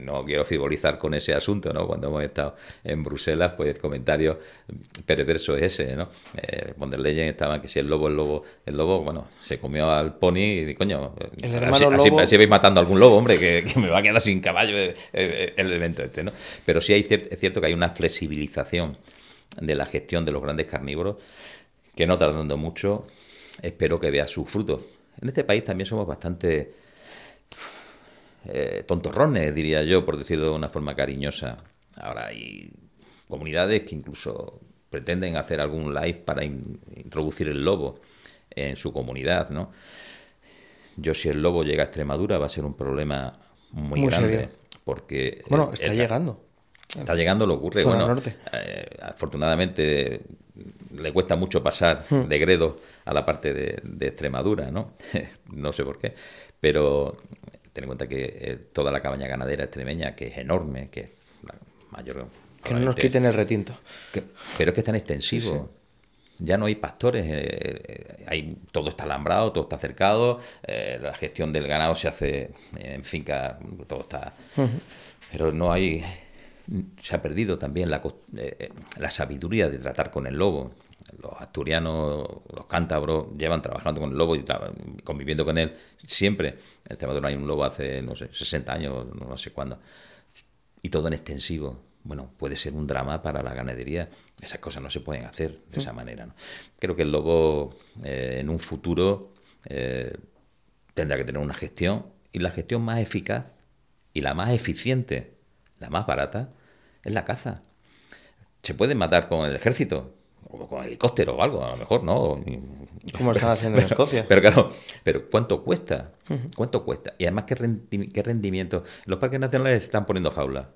no quiero frivolizar con ese asunto, ¿no? Cuando hemos estado en Bruselas, pues el comentario perverso es ese, ¿no? Eh, von der Leyen estaba que si el lobo, el lobo, el lobo, bueno, se comió al pony y coño, así, vais matando a algún lobo, hombre, que, me va a quedar sin caballo eh, eh, el, evento este, ¿no? Pero sí hay, es cierto que hay una flexibilización de la gestión de los grandes carnívoros que no tardando mucho espero que vea sus frutos. En este país también somos bastante eh, tontorrones, diría yo, por decirlo de una forma cariñosa. Ahora hay comunidades que incluso pretenden hacer algún live para introducir el lobo en su comunidad, ¿no? Yo si el lobo llega a Extremadura va a ser un problema muy, grande. Porque... Eh, bueno, está llegando. Está llegando, lo ocurre. bueno, norte. Eh, afortunadamente le cuesta mucho pasar hmm. de Gredo a la parte de, Extremadura, ¿no? no sé por qué, pero ten en cuenta que eh, toda la cabaña ganadera extremeña, que es enorme, que es la mayor... Que no nos quiten el retinto. pero es que es tan extensivo. ya no hay pastores, eh, eh, hay, todo está alambrado, todo está cercado, la gestión del ganado se hace en finca, todo está... Hmm. Pero no hay... Se ha perdido también la, la sabiduría de tratar con el lobo los asturianos, los cántabros, llevan trabajando con el lobo y conviviendo con él siempre. El tema de hay un lobo hace, no sé, 60 años, no sé cuándo. Y todo en extensivo. Bueno, puede ser un drama para la ganadería. Esas cosas no se pueden hacer de esa mm. manera. Creo que el lobo eh, en un futuro eh, tendrá que tener una gestión y la gestión más eficaz y la más eficiente, la más barata, es la caza. Se puede matar con el ejército, con helicóptero o algo, a lo mejor, ¿no? Como están haciendo en Escocia. Pero, claro, pero ¿cuánto cuesta? ¿Cuánto cuesta? Y además, ¿qué, ¿qué rendimiento? Los parques nacionales están poniendo jaulas.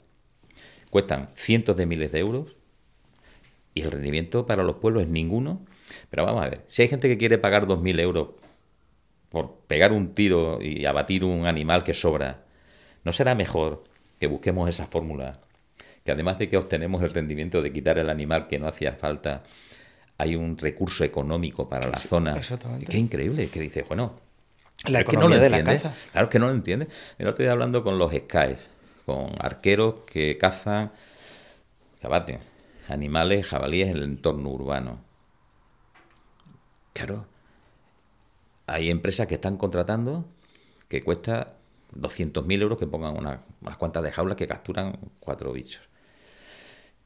Cuestan cientos de miles de euros y el rendimiento para los pueblos es ninguno. Pero vamos a ver, si hay gente que quiere pagar 2.000 euros por pegar un tiro y abatir un animal que sobra, ¿no será mejor que busquemos esa fórmula? Que además de que obtenemos el rendimiento de quitar el animal que no hacía falta, hay un recurso económico para la zona. Exactamente. Qué increíble, que dice, bueno, la que no lo dé la claro que no lo entiende. El otro día hablando con los skyes con arqueros que cazan cabate, animales, jabalíes en el entorno urbano. Claro, hay empresas que están contratando que cuesta 200.000 euros que pongan unas cuantas de jaulas que capturan cuatro bichos.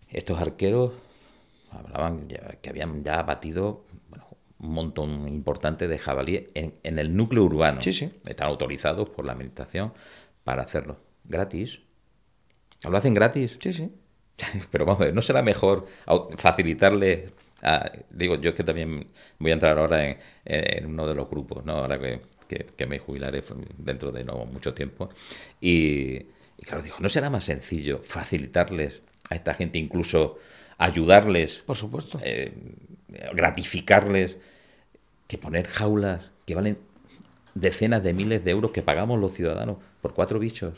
Estos arqueros hablaban que habían ya abatido un montón importante de jabalíes en, el núcleo urbano. Sí, sí. Están autorizados por la administración para hacerlo gratis. ¿Lo hacen gratis? Sí, sí. Pero vamos, ¿no será mejor facilitarles... digo, yo es que también voy a entrar ahora en, uno de los grupos, ¿no? Ahora que, me jubilaré dentro de no mucho tiempo. Y, y, claro, dijo ¿no será más sencillo facilitarles a esta gente incluso ayudarles. Por supuesto. Eh, gratificarles, que poner jaulas que valen decenas de miles de euros que pagamos los ciudadanos por cuatro bichos.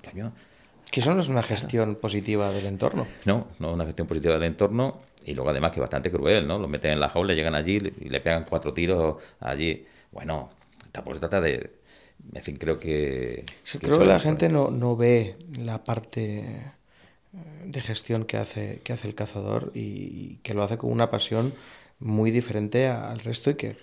Que eso no es una gestión positiva del entorno. No, no es una gestión positiva del entorno y luego además que es bastante cruel, ¿no? Los meten en la jaula, llegan allí y le pegan cuatro tiros allí. Bueno, tampoco se trata de... En fin, creo que... creo que la gente no, no ve la parte de gestión que hace, que hace el cazador y, que lo hace con una pasión muy diferente al resto y que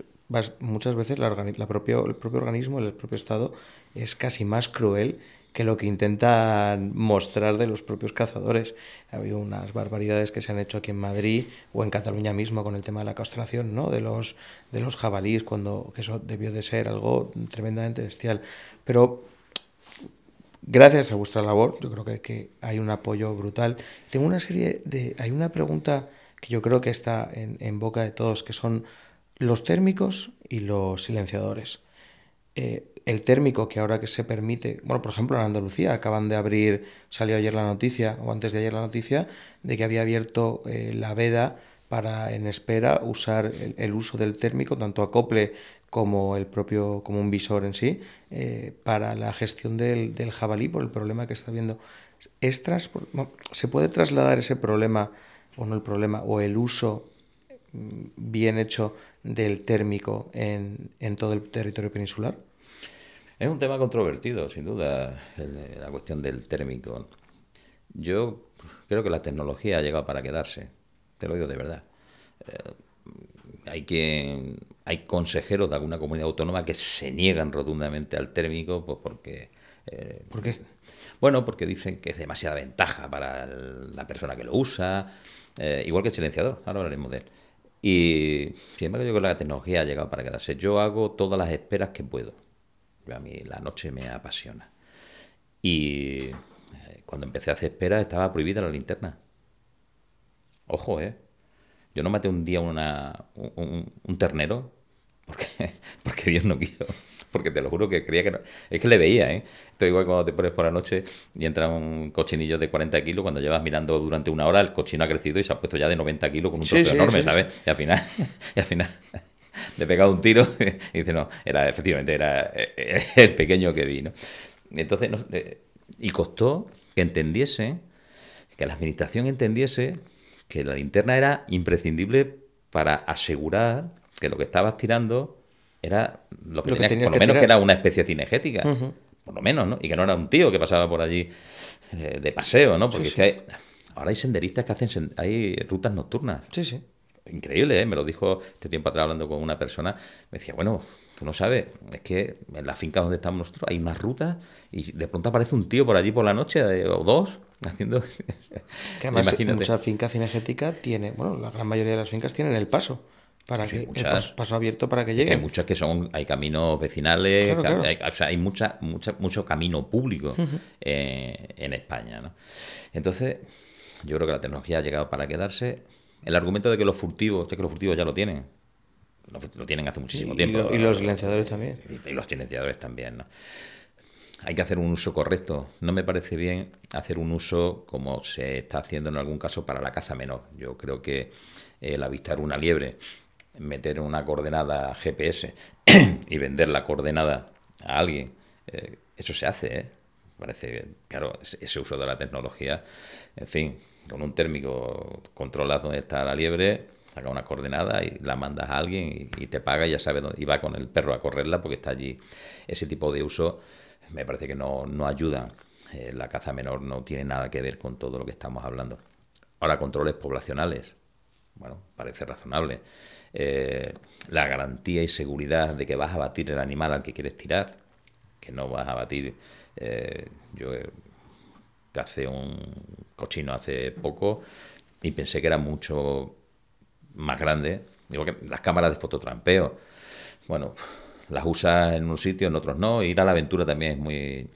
muchas veces la propio, el propio organismo, el propio Estado es casi más cruel que lo que intentan mostrar de los propios cazadores. Ha habido unas barbaridades que se han hecho aquí en Madrid o en Cataluña mismo con el tema de la castración ¿no? de, los, de los jabalíes, cuando, que eso debió de ser algo tremendamente bestial. Pero gracias a vuestra labor, yo creo que, hay un apoyo brutal. Tengo una serie de... Hay una pregunta que yo creo que está en, boca de todos, que son los térmicos y los silenciadores. Eh, el térmico que ahora que se permite, bueno, por ejemplo en Andalucía acaban de abrir, salió ayer la noticia o antes de ayer la noticia de que había abierto eh, la veda para en espera usar el, uso del térmico, tanto acople como el propio, como un visor en sí, eh, para la gestión del, del, jabalí por el problema que está viendo. ¿Se puede trasladar ese problema, o no el problema, o el uso mm, bien hecho del térmico en, en todo el territorio peninsular? Es un tema controvertido, sin duda, la cuestión del térmico. Yo creo que la tecnología ha llegado para quedarse te lo digo de verdad. Eh, hay que hay consejeros de alguna comunidad autónoma que se niegan rotundamente al térmico pues porque eh, ¿por qué? Bueno, porque dicen que es demasiada ventaja para la persona que lo usa, eh, igual que el silenciador, ahora hablaremos de él. Y sin embargo, yo creo que la tecnología ha llegado para quedarse. Yo hago todas las esperas que puedo. a mí la noche me apasiona. Y cuando empecé a hacer esperas estaba prohibida la linterna. Ojo, ¿eh? Yo no maté un día una, un, ternero porque, porque Dios no quiso. Porque te lo juro que creía que no. Es que le veía, ¿eh? Esto igual cuando te pones por la noche y entra un cochinillo de 40 kilos, cuando llevas mirando durante una hora, el cochino ha crecido y se ha puesto ya de 90 kilos con un sí, enorme, ¿sabes? Y al final, y al final le he pegado un tiro y dice, no, era efectivamente, era eh, eh, el pequeño que vi, ¿no? Entonces, eh, y costó que entendiese, que la administración entendiese que la linterna era imprescindible para asegurar que lo que estabas tirando era lo que, que por lo menos que era una especie cinegética, por lo menos, ¿no? Y que no era un tío que pasaba por allí eh, de paseo, ¿no? Porque es que ahora hay senderistas que hacen hay rutas nocturnas. Sí, sí. Increíble, ¿eh? me lo dijo este tiempo atrás hablando con una persona. Me decía, bueno, no sabes, es que en la finca donde estamos nosotros hay más rutas y de pronto aparece un tío por allí por la noche eh, o dos haciendo. qué eh, muchas fincas cinegéticas tiene bueno, la gran mayoría de las fincas tienen el paso para que muchas. Paso, abierto para que lleguen. Hay muchas que son, hay caminos vecinales, Hay, o sea, hay mucha, mucha, mucho camino público eh, en España. ¿no? Entonces, yo creo que la tecnología ha llegado para quedarse. El argumento de que los furtivos, de que los furtivos ya lo tienen, lo, tienen hace muchísimo tiempo. Y, los silenciadores también. Y, los silenciadores también, Hay que hacer un uso correcto. No me parece bien hacer un uso como se está haciendo en algún caso para la caza menor. Yo creo que eh, el avistar una liebre, meter una coordenada GPS y vender la coordenada a alguien, eh, eso se hace, ¿eh? Parece, claro, ese uso de la tecnología, en fin, con un térmico controlas dónde está la liebre, saca una coordenada y la mandas a alguien y, te paga y ya sabe dónde, y va con el perro a correrla porque está allí. Ese tipo de uso me parece que no, no ayuda. Eh, la caza menor no tiene nada que ver con todo lo que estamos hablando. Ahora, controles poblacionales. Bueno, parece razonable. Eh, la garantía y seguridad de que vas a batir el animal al que quieres tirar, que no vas a batir. Eh, yo te un cochino hace poco y pensé que era mucho más grande, digo que las cámaras de fototrampeo, bueno, las usas en un sitio, en otros no, ir a la aventura también es muy eh,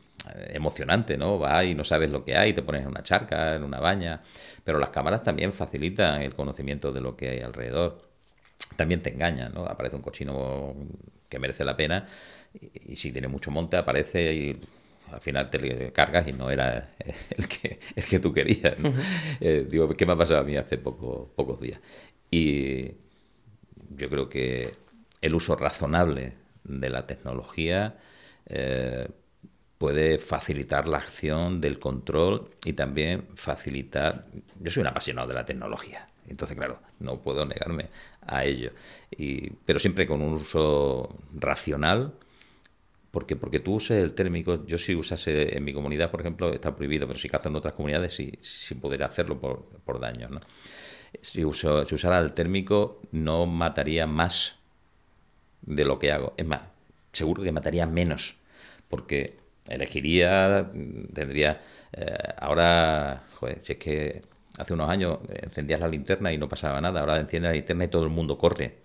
emocionante, ¿no? Vas y no sabes lo que hay, te pones en una charca, en una baña, pero las cámaras también facilitan el conocimiento de lo que hay alrededor. También te engañan, ¿no? Aparece un cochino que merece la pena y, si tiene mucho monte aparece y al final te cargas y no era el que, el que tú querías. ¿no? Eh, digo, ¿qué me ha pasado a mí hace poco, pocos días? Y yo creo que el uso razonable de la tecnología eh, puede facilitar la acción del control y también facilitar... Yo soy un apasionado de la tecnología, entonces claro, no puedo negarme a ello, pero siempre con un uso racional. Porque, porque tú uses el térmico, yo si usase en mi comunidad, por ejemplo, está prohibido, pero si cazo en otras comunidades sí, sí poder hacerlo por, daño, ¿no? si, usara el térmico, no mataría más de lo que hago. Es más, seguro que mataría menos, porque elegiría, tendría... Eh, ahora, joder, si es que hace unos años encendías la linterna y no pasaba nada, ahora enciendes la linterna y todo el mundo corre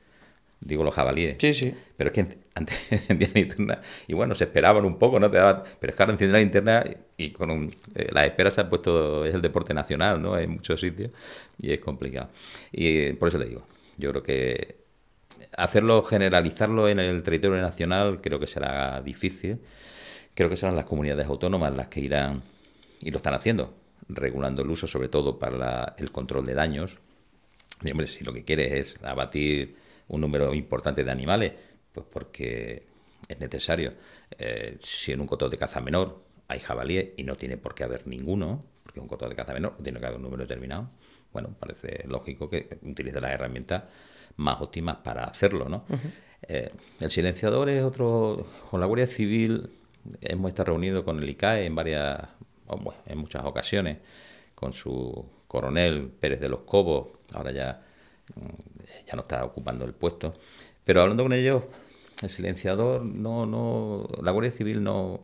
digo los jabalíes. Sí, sí. Pero es que antes encendían la linterna y bueno, se esperaban un poco, ¿no? Te pero es que ahora la linterna y con un, eh, las esperas se ha puesto, es el deporte nacional, ¿no? Hay muchos sitios y es complicado. Y eh, por eso le digo, yo creo que hacerlo, generalizarlo en el territorio nacional creo que será difícil. Creo que serán las comunidades autónomas las que irán, y lo están haciendo, regulando el uso, sobre todo para el control de daños. Y hombre, si lo que quieres es abatir un número importante de animales, pues porque es necesario. Eh, si en un coto de caza menor hay jabalíes y no tiene por qué haber ninguno, porque un coto de caza menor tiene que haber un número determinado, bueno, parece lógico que utilice las herramientas más óptimas para hacerlo, ¿no? Eh, el silenciador es otro... Con la Guardia Civil hemos estado reunidos con el ICAE en varias... Bueno, en muchas ocasiones, con su coronel Pérez de los Cobos, ahora ya mm, ya no está ocupando el puesto. Pero hablando con ellos, el silenciador no, no, la Guardia Civil no,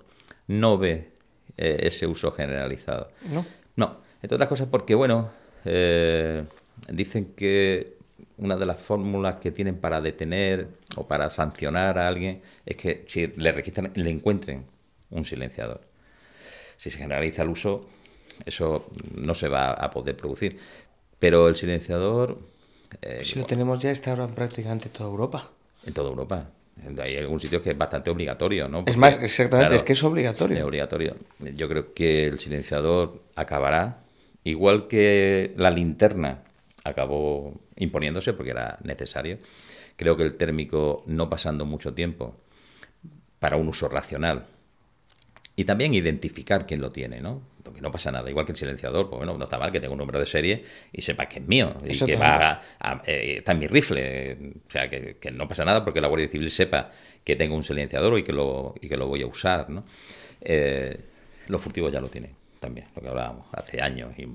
no ve eh, ese uso generalizado. No. No, entre otras cosas porque, bueno, eh, dicen que una de las fórmulas que tienen para detener o para sancionar a alguien es que si le registran, le encuentren un silenciador. Si se generaliza el uso, eso no se va a poder producir. Pero el silenciador eh, si lo tenemos ya, está ahora prácticamente en toda Europa. En toda Europa. Hay algún sitio que es bastante obligatorio, ¿no? es más, exactamente, es que es obligatorio. Es obligatorio. Yo creo que el silenciador acabará, igual que la linterna acabó imponiéndose porque era necesario. Creo que el térmico, no pasando mucho tiempo para un uso racional, y también identificar quién lo tiene, ¿no? no pasa nada. Igual que el silenciador, pues bueno, no está mal que tenga un número de serie y sepa que es mío y que va a, eh, está en mi rifle. O sea, que, no pasa nada porque la Guardia Civil sepa que tengo un silenciador y que lo, que lo voy a usar, ¿no? Eh, los furtivos ya lo tienen también, lo que hablábamos hace años y,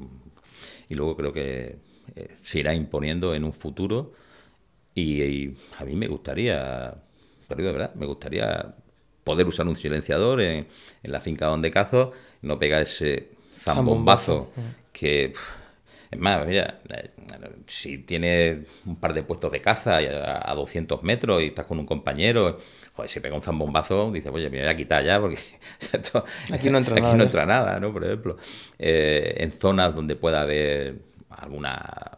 luego creo que eh, se irá imponiendo en un futuro y, a mí me gustaría, ...perdido de verdad, me gustaría poder usar un silenciador en la finca donde cazo no pega ese zambombazo que... Es más, mira, si tienes un par de puestos de caza a, 200 metros y estás con un compañero, joder, si pega un zambombazo, dices, oye, me voy a quitar ya porque aquí no ¿eh? entra, nada, no Por ejemplo, eh, en zonas donde pueda haber alguna,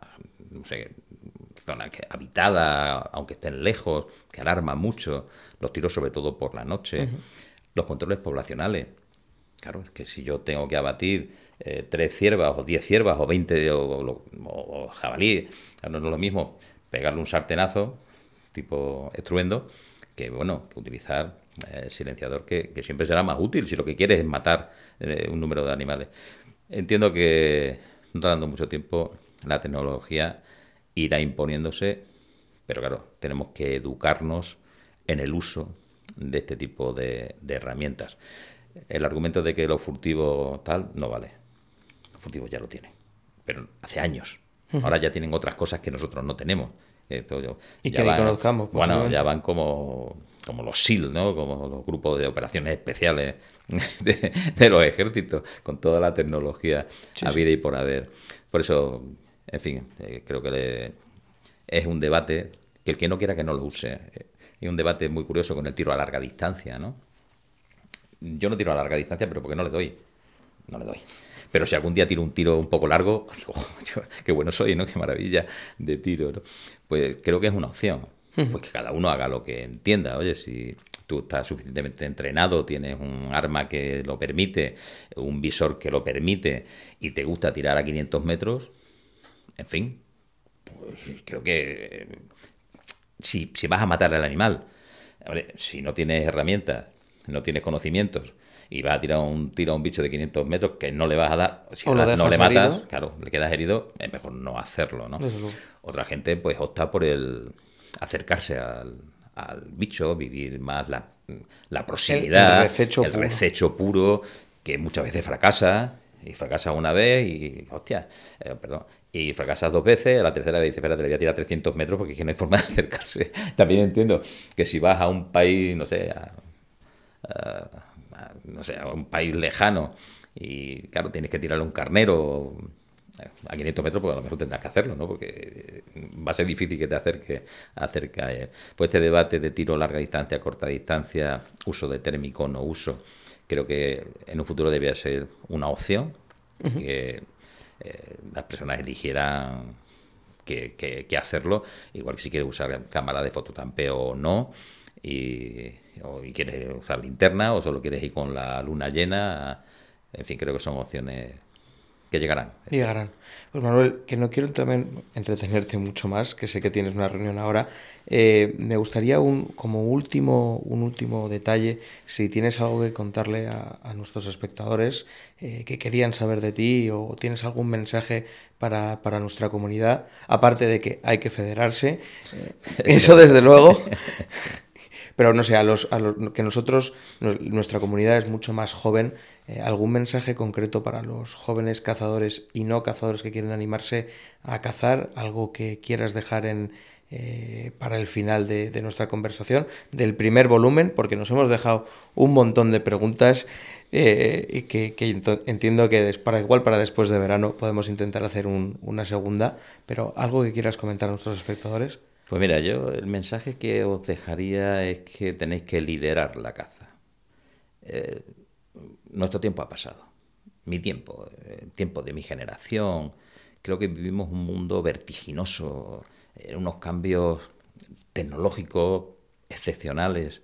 no sé, zona que, habitada, aunque estén lejos, que alarma mucho, los tiros sobre todo por la noche, los controles poblacionales Claro, es que si yo tengo que abatir eh, tres ciervas o diez ciervas o veinte o, o, jabalí, no es lo mismo pegarle un sartenazo tipo estruendo que, bueno, que utilizar el eh, silenciador que, siempre será más útil si lo que quieres es matar eh, un número de animales. Entiendo que no mucho tiempo la tecnología irá imponiéndose, pero claro, tenemos que educarnos en el uso de este tipo de herramientas el argumento de que los furtivos tal no vale. Los furtivos ya lo tienen, pero hace años. Ahora ya tienen otras cosas que nosotros no tenemos. yo, y que van, conozcamos. Bueno, ya van como, como los SIL, e ¿no? como los grupos de operaciones especiales de, los ejércitos, con toda la tecnología a vida y por haber. Por eso, en fin, eh, creo que es un debate que el que no quiera que no lo use. Eh, es un debate muy curioso con el tiro a larga distancia, ¿no? yo no tiro a larga distancia, pero porque no le doy. No le doy. Pero si algún día tiro un tiro un poco largo, digo, oh, qué bueno soy, ¿no? Qué maravilla de tiro, Pues creo que es una opción. Pues que cada uno haga lo que entienda. Oye, si tú estás suficientemente entrenado, tienes un arma que lo permite, un visor que lo permite y te gusta tirar a 500 metros, en fin, pues creo que eh, si, si vas a matar al animal, si no tienes herramientas no tienes conocimientos y vas a tirar un tiro a un bicho de 500 metros que no le vas a dar, si no le matas, claro, le quedas herido, es mejor no hacerlo, ¿no? Otra gente pues opta por el acercarse al, bicho, vivir más la, la proximidad, el, rececho, puro. que muchas veces fracasa, y fracasa una vez y, hostia, eh, perdón, y fracasas dos veces, a la tercera dice, espérate, le voy a tirar 300 metros porque es no hay forma de acercarse. También entiendo que si vas a un país, no sé, a eh, no sé, a un país lejano y claro, tienes que tirarle un carnero a 500 metros, pues a lo mejor tendrás que hacerlo, ¿no? Porque eh, va a ser difícil que te acerque acerca a él. Pues este debate de tiro larga distancia, corta distancia, uso de térmico, no uso, creo que en un futuro debía ser una opción que eh, las personas eligieran que, que, que, hacerlo, igual que si quieres usar cámara de fototampeo o no y, quieres usar linterna o solo quieres ir con la luna llena. En fin, creo que son opciones que llegarán. Llegarán. Pues Manuel, que no quiero también entretenerte mucho más, que sé que tienes una reunión ahora. Eh, me gustaría un, como último, un último detalle, si tienes algo que contarle a, nuestros espectadores eh, que querían saber de ti o, tienes algún mensaje para, para, nuestra comunidad, aparte de que hay que federarse, eh, eso desde luego. Pero no sé, a los, que nosotros, nuestra comunidad es mucho más joven, eh, ¿algún mensaje concreto para los jóvenes cazadores y no cazadores que quieren animarse a cazar? ¿Algo que quieras dejar en, eh, para el final de, nuestra conversación, del primer volumen, porque nos hemos dejado un montón de preguntas eh, que, entiendo que para igual para después de verano podemos intentar hacer una segunda, pero algo que quieras comentar a nuestros espectadores. Pues mira, yo el mensaje que os dejaría es que tenéis que liderar la caza. Eh, nuestro tiempo ha pasado, mi tiempo, el eh, tiempo de mi generación. Creo que vivimos un mundo vertiginoso, eh, unos cambios tecnológicos excepcionales,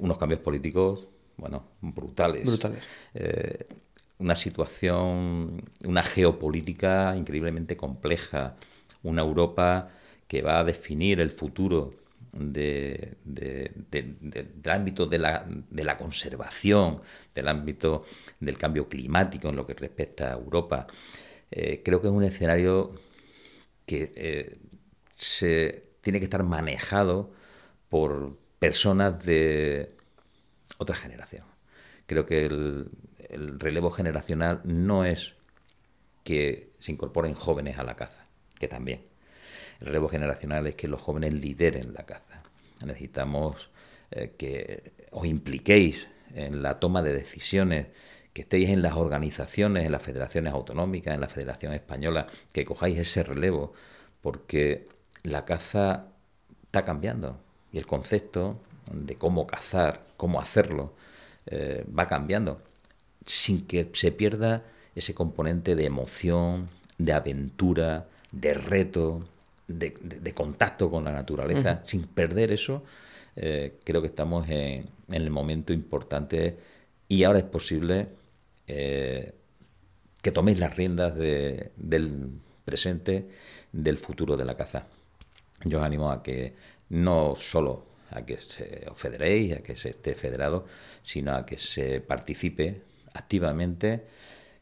unos cambios políticos, bueno, brutales. Brutales. una situación, una geopolítica increíblemente compleja, una Europa que va a definir el futuro del ámbito de la, conservación, del ámbito del cambio climático en lo que respecta a Europa, eh, creo que es un escenario que eh, se tiene que estar manejado por personas de otra generación. Creo que el relevo generacional no es que se incorporen jóvenes a la caza, que también, el relevo generacional es que los jóvenes lideren la caza. Necesitamos eh, que os impliquéis en la toma de decisiones, que estéis en las organizaciones, en las federaciones autonómicas, en la Federación Española, que cojáis ese relevo, porque la caza está cambiando y el concepto de cómo cazar, cómo hacerlo, eh, va cambiando, sin que se pierda ese componente de emoción, de aventura, de reto, de, contacto con la naturaleza, sin perder eso, eh, creo que estamos en, el momento importante y ahora es posible eh, que toméis las riendas del presente, del futuro de la caza. Yo os animo a que no solo a que se os federéis, a que se esté federado, sino a que se participe activamente,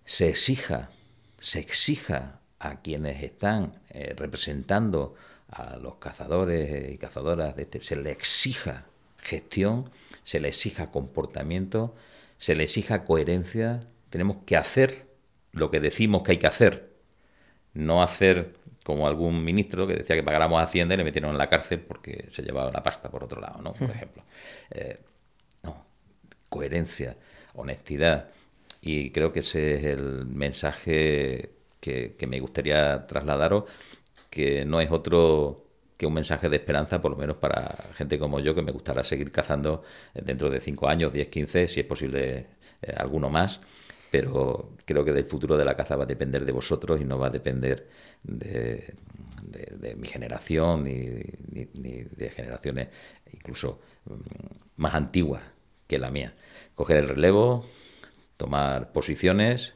se exija, se exija a quienes están eh, representando a los cazadores eh, y cazadoras de este, se le exija gestión, se le exija comportamiento, se le exija coherencia. Tenemos que hacer lo que decimos que hay que hacer, no hacer como algún ministro que decía que pagáramos a Hacienda y le metieron en la cárcel porque se llevaba la pasta por otro lado, ¿no? Por hmm. ejemplo. Eh, no, coherencia, honestidad. Y creo que ese es el mensaje que, me gustaría trasladaros, que no es otro que un mensaje de esperanza, por lo menos para gente como yo, que me gustará seguir cazando dentro de 5 años, 10, 15, si es posible eh, alguno más, pero creo que del futuro de la caza va a depender de vosotros y no va a depender de, de, mi generación ni, de generaciones incluso mm, más antiguas que la mía. Coger el relevo, tomar posiciones,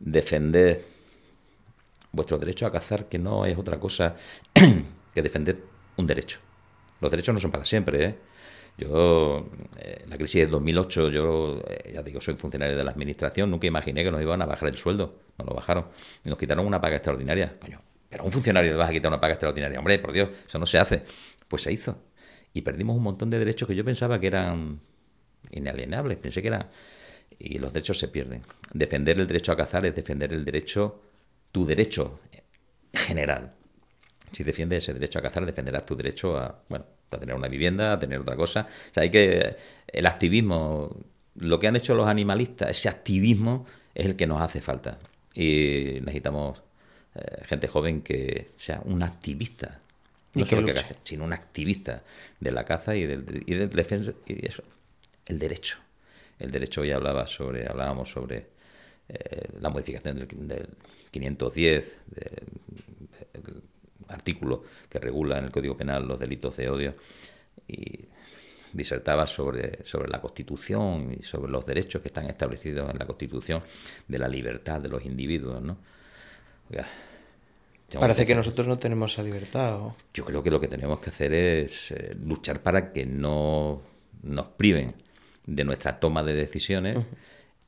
defender vuestro derecho a cazar, que no es otra cosa que defender un derecho. Los derechos no son para siempre, ¿eh? Yo, en eh, la crisis de 2008, yo eh, ya digo, soy funcionario de la administración, nunca imaginé que nos iban a bajar el sueldo. Nos lo bajaron. Y nos quitaron una paga extraordinaria. Coño, pero a un funcionario le vas a quitar una paga extraordinaria. Hombre, por Dios, eso no se hace. Pues se hizo. Y perdimos un montón de derechos que yo pensaba que eran inalienables. Pensé que eran. Y los derechos se pierden. Defender el derecho a cazar es defender el derecho tu derecho general. Si defiendes ese derecho a cazar, defenderás tu derecho a, bueno, a tener una vivienda, a tener otra cosa. O sea, hay que. El activismo, lo que han hecho los animalistas, ese activismo es el que nos hace falta. Y necesitamos eh, gente joven que sea un activista. No que caza, sino un activista de la caza y del, y del defensa. Y eso, el derecho. El derecho hoy hablaba sobre, hablábamos sobre eh, la modificación del 510 artículo que regula en el Código Penal los delitos de odio y disertaba sobre, sobre la Constitución y sobre los derechos que están establecidos en la Constitución de la libertad de los individuos, Parece que, nosotros no tenemos esa libertad. Yo creo que lo que tenemos que hacer es eh, luchar para que no nos priven de nuestra toma de decisiones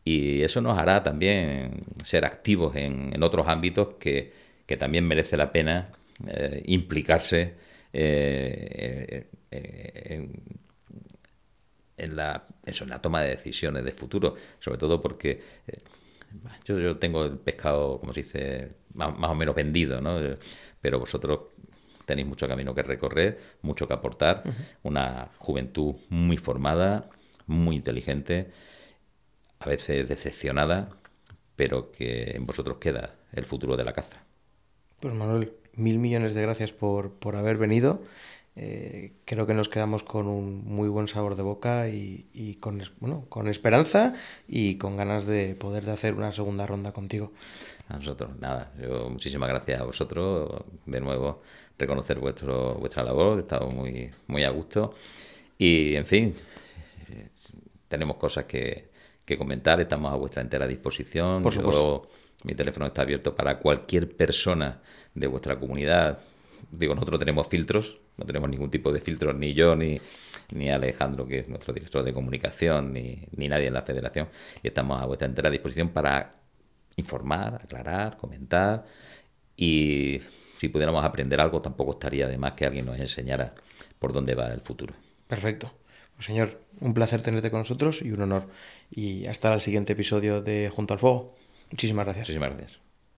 y eso nos hará también ser activos en, otros ámbitos que, también merece la pena eh, implicarse eh, eh, en, la, toma de decisiones de futuro, sobre todo porque yo, tengo el pescado, como se dice, más, o menos vendido, ¿no? pero vosotros tenéis mucho camino que recorrer, mucho que aportar, una juventud muy formada, muy inteligente a veces decepcionada, pero que en vosotros queda el futuro de la caza. Pues Manuel, mil millones de gracias por, por haber venido. Eh, creo que nos quedamos con un muy buen sabor de boca y, con, bueno, con esperanza y con ganas de poder de hacer una segunda ronda contigo. A nosotros, nada. Yo, muchísimas gracias a vosotros. De nuevo, reconocer vuestro, vuestra labor. He estado muy, muy a gusto. Y, en fin, eh, tenemos cosas que, que comentar. Estamos a vuestra entera disposición. Por supuesto. mi teléfono está abierto para cualquier persona de vuestra comunidad. Digo, nosotros tenemos filtros, no tenemos ningún tipo de filtros, ni yo, ni, ni Alejandro, que es nuestro director de comunicación, ni, nadie en la federación. Y estamos a vuestra entera disposición para informar, aclarar, comentar. Y si pudiéramos aprender algo, tampoco estaría de más que alguien nos enseñara por dónde va el futuro. Perfecto. Pues, señor, un placer tenerte con nosotros y un honor y hasta el siguiente episodio de Junto al Fuego. Muchísimas gracias. Muchísimas